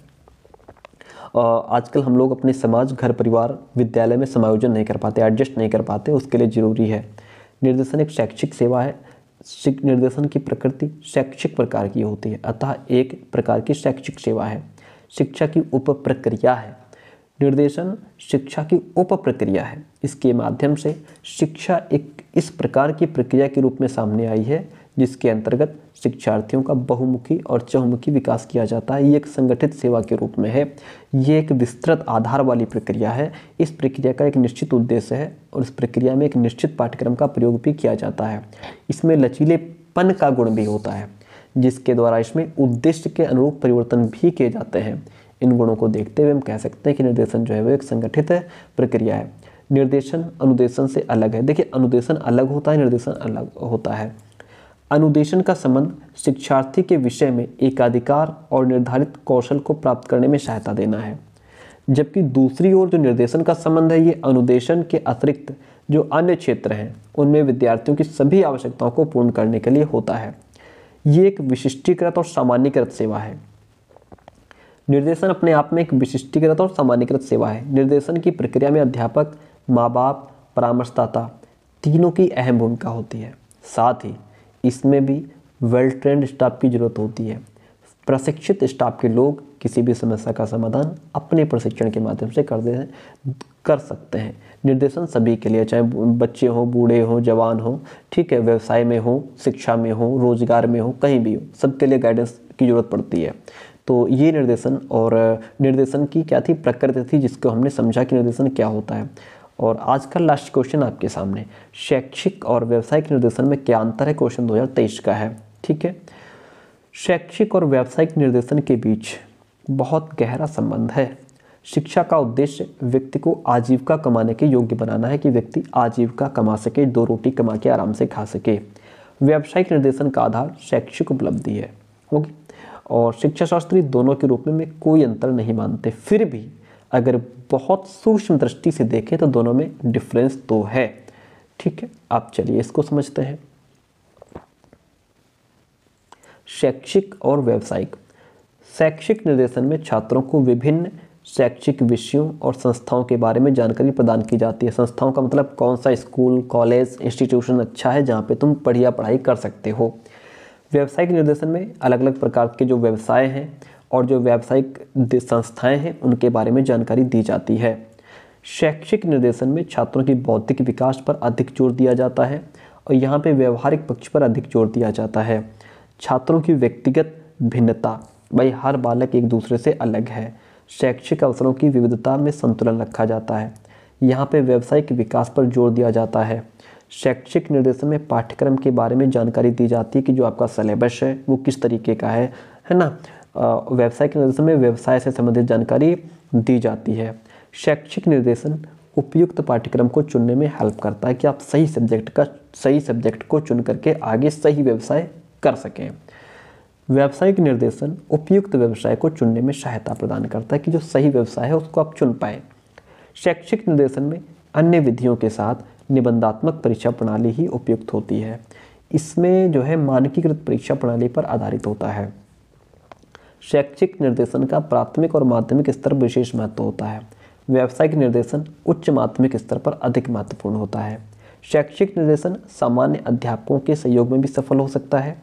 आजकल हम लोग अपने समाज घर परिवार विद्यालय में समायोजन नहीं कर पाते एडजस्ट नहीं कर पाते उसके लिए ज़रूरी है निर्देशन एक शैक्षिक सेवा है निर्देशन की प्रकृति शैक्षिक प्रकार की होती है अतः एक प्रकार की शैक्षिक सेवा है शिक्षा की उप प्रक्रिया है निर्देशन शिक्षा की उप प्रक्रिया है इसके माध्यम से शिक्षा एक इस प्रकार की प्रक्रिया के रूप में सामने आई है जिसके अंतर्गत शिक्षार्थियों का बहुमुखी और चहुमुखी विकास किया जाता है ये एक संगठित सेवा के रूप में है ये एक विस्तृत आधार वाली प्रक्रिया है इस प्रक्रिया का एक निश्चित उद्देश्य है और इस प्रक्रिया में एक निश्चित पाठ्यक्रम का प्रयोग भी किया जाता है इसमें लचीलेपन का गुण भी होता है जिसके द्वारा इसमें उद्देश्य के अनुरूप परिवर्तन भी किए जाते हैं इन गुणों को देखते हुए हम कह सकते हैं कि निर्देशन जो है वो एक संगठित प्रक्रिया है निर्देशन अनुदेशन से अलग है देखिए अनुदेशन अलग होता है निर्देशन अलग होता है अनुदेशन का संबंध शिक्षार्थी के विषय में एकाधिकार और निर्धारित कौशल को प्राप्त करने में सहायता देना है जबकि दूसरी ओर जो निर्देशन का संबंध है ये अनुदेशन के अतिरिक्त जो अन्य क्षेत्र हैं उनमें विद्यार्थियों की सभी आवश्यकताओं को पूर्ण करने के लिए होता है ये एक विशिष्टीकृत और सामान्यकृत सेवा है निर्देशन अपने आप में एक विशिष्टीकृत और सामान्यकृत सेवा है निर्देशन की प्रक्रिया में अध्यापक माँ बाप परामर्शदाता तीनों की अहम भूमिका होती है साथ ही इसमें भी वेल ट्रेंड स्टाफ की ज़रूरत होती है प्रशिक्षित स्टाफ के लोग किसी भी समस्या का समाधान अपने प्रशिक्षण के माध्यम से कर दे कर सकते हैं निर्देशन सभी के लिए चाहे बच्चे हों बूढ़े हों जवान हो ठीक है व्यवसाय में हो शिक्षा में हो रोजगार में हो कहीं भी हो सबके लिए गाइडेंस की ज़रूरत पड़ती है तो ये निर्देशन और निर्देशन की क्या थी प्रकृति थी जिसको हमने समझा कि निर्देशन क्या होता है और आज का लास्ट क्वेश्चन आपके सामने शैक्षिक और व्यावसायिक निर्देशन में क्या अंतर है क्वेश्चन 2023 का है ठीक है शैक्षिक और व्यावसायिक निर्देशन के बीच बहुत गहरा संबंध है शिक्षा का उद्देश्य व्यक्ति को आजीविका कमाने के योग्य बनाना है कि व्यक्ति आजीविका कमा सके दो रोटी कमा के आराम से खा सके व्यावसायिक निर्देशन का आधार शैक्षिक उपलब्धि है ओके और शिक्षा शास्त्री दोनों के रूप में मैं कोई अंतर नहीं मानते फिर भी अगर बहुत सूक्ष्म दृष्टि से देखें तो दोनों में डिफरेंस तो है ठीक है आप चलिए इसको समझते हैं शैक्षिक और व्यावसायिक शैक्षिक निर्देशन में छात्रों को विभिन्न शैक्षिक विषयों और संस्थाओं के बारे में जानकारी प्रदान की जाती है संस्थाओं का मतलब कौन सा स्कूल कॉलेज इंस्टीट्यूशन अच्छा है जहाँ पे तुम बढ़िया पढ़ाई कर सकते हो व्यावसायिक निर्देशन में अलग अलग प्रकार के जो व्यवसाय हैं और जो व्यावसायिक संस्थाएं हैं उनके बारे में जानकारी दी जाती है शैक्षिक निर्देशन में छात्रों की बौद्धिक विकास पर अधिक जोर दिया जाता है और यहाँ पे व्यवहारिक पक्ष पर अधिक जोर दिया जाता है छात्रों की व्यक्तिगत भिन्नता भाई हर बालक एक दूसरे से अलग है शैक्षिक अवसरों की विविधता में संतुलन रखा जाता है यहाँ पे व्यावसायिक विकास पर जोर दिया जाता है शैक्षिक निर्देशन में पाठ्यक्रम के बारे में जानकारी दी जाती है कि जो आपका सिलेबस है वो किस तरीके का है है ना व्यवसाय के निर्देशन में व्यवसाय से संबंधित जानकारी दी जाती है शैक्षिक निर्देशन उपयुक्त पाठ्यक्रम को चुनने में हेल्प करता है कि आप सही सब्जेक्ट का सही सब्जेक्ट को चुन करके आगे सही व्यवसाय कर सकें व्यावसायिक निर्देशन उपयुक्त व्यवसाय को चुनने में सहायता प्रदान करता है कि जो सही व्यवसाय है उसको आप चुन पाएँ शैक्षिक निर्देशन में अन्य विधियों के साथ निबंधात्मक परीक्षा प्रणाली ही उपयुक्त होती है इसमें जो है मानकीकृत परीक्षा प्रणाली पर आधारित होता है शैक्षिक निर्देशन का प्राथमिक और माध्यमिक स्तर विशेष महत्व होता है व्यावसायिक निर्देशन उच्च माध्यमिक स्तर पर अधिक महत्वपूर्ण होता है शैक्षिक निर्देशन सामान्य अध्यापकों के सहयोग में भी सफल हो सकता है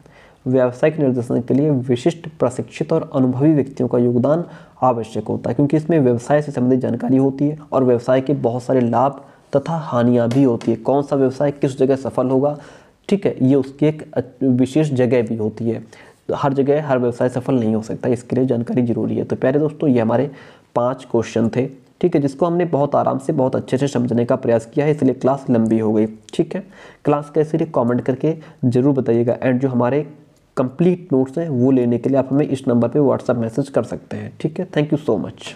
व्यावसायिक निर्देशन के लिए विशिष्ट प्रशिक्षित और अनुभवी व्यक्तियों का योगदान आवश्यक होता है क्योंकि इसमें व्यवसाय से संबंधित जानकारी होती है और व्यवसाय के बहुत सारे लाभ तथा हानियाँ भी होती है कौन सा व्यवसाय किस जगह सफल होगा ठीक है ये उसकी एक विशेष जगह भी होती है तो हर जगह हर व्यवसाय सफल नहीं हो सकता इसके लिए जानकारी जरूरी है तो प्यारे दोस्तों ये हमारे पाँच क्वेश्चन थे ठीक है जिसको हमने बहुत आराम से बहुत अच्छे से समझने का प्रयास किया है इसलिए क्लास लंबी हो गई ठीक है क्लास का इसलिए कमेंट करके ज़रूर बताइएगा एंड जो हमारे कंप्लीट नोट्स हैं वो लेने के लिए आप हमें इस नंबर पे व्हाट्सएप मैसेज कर सकते हैं ठीक है थैंक यू सो मच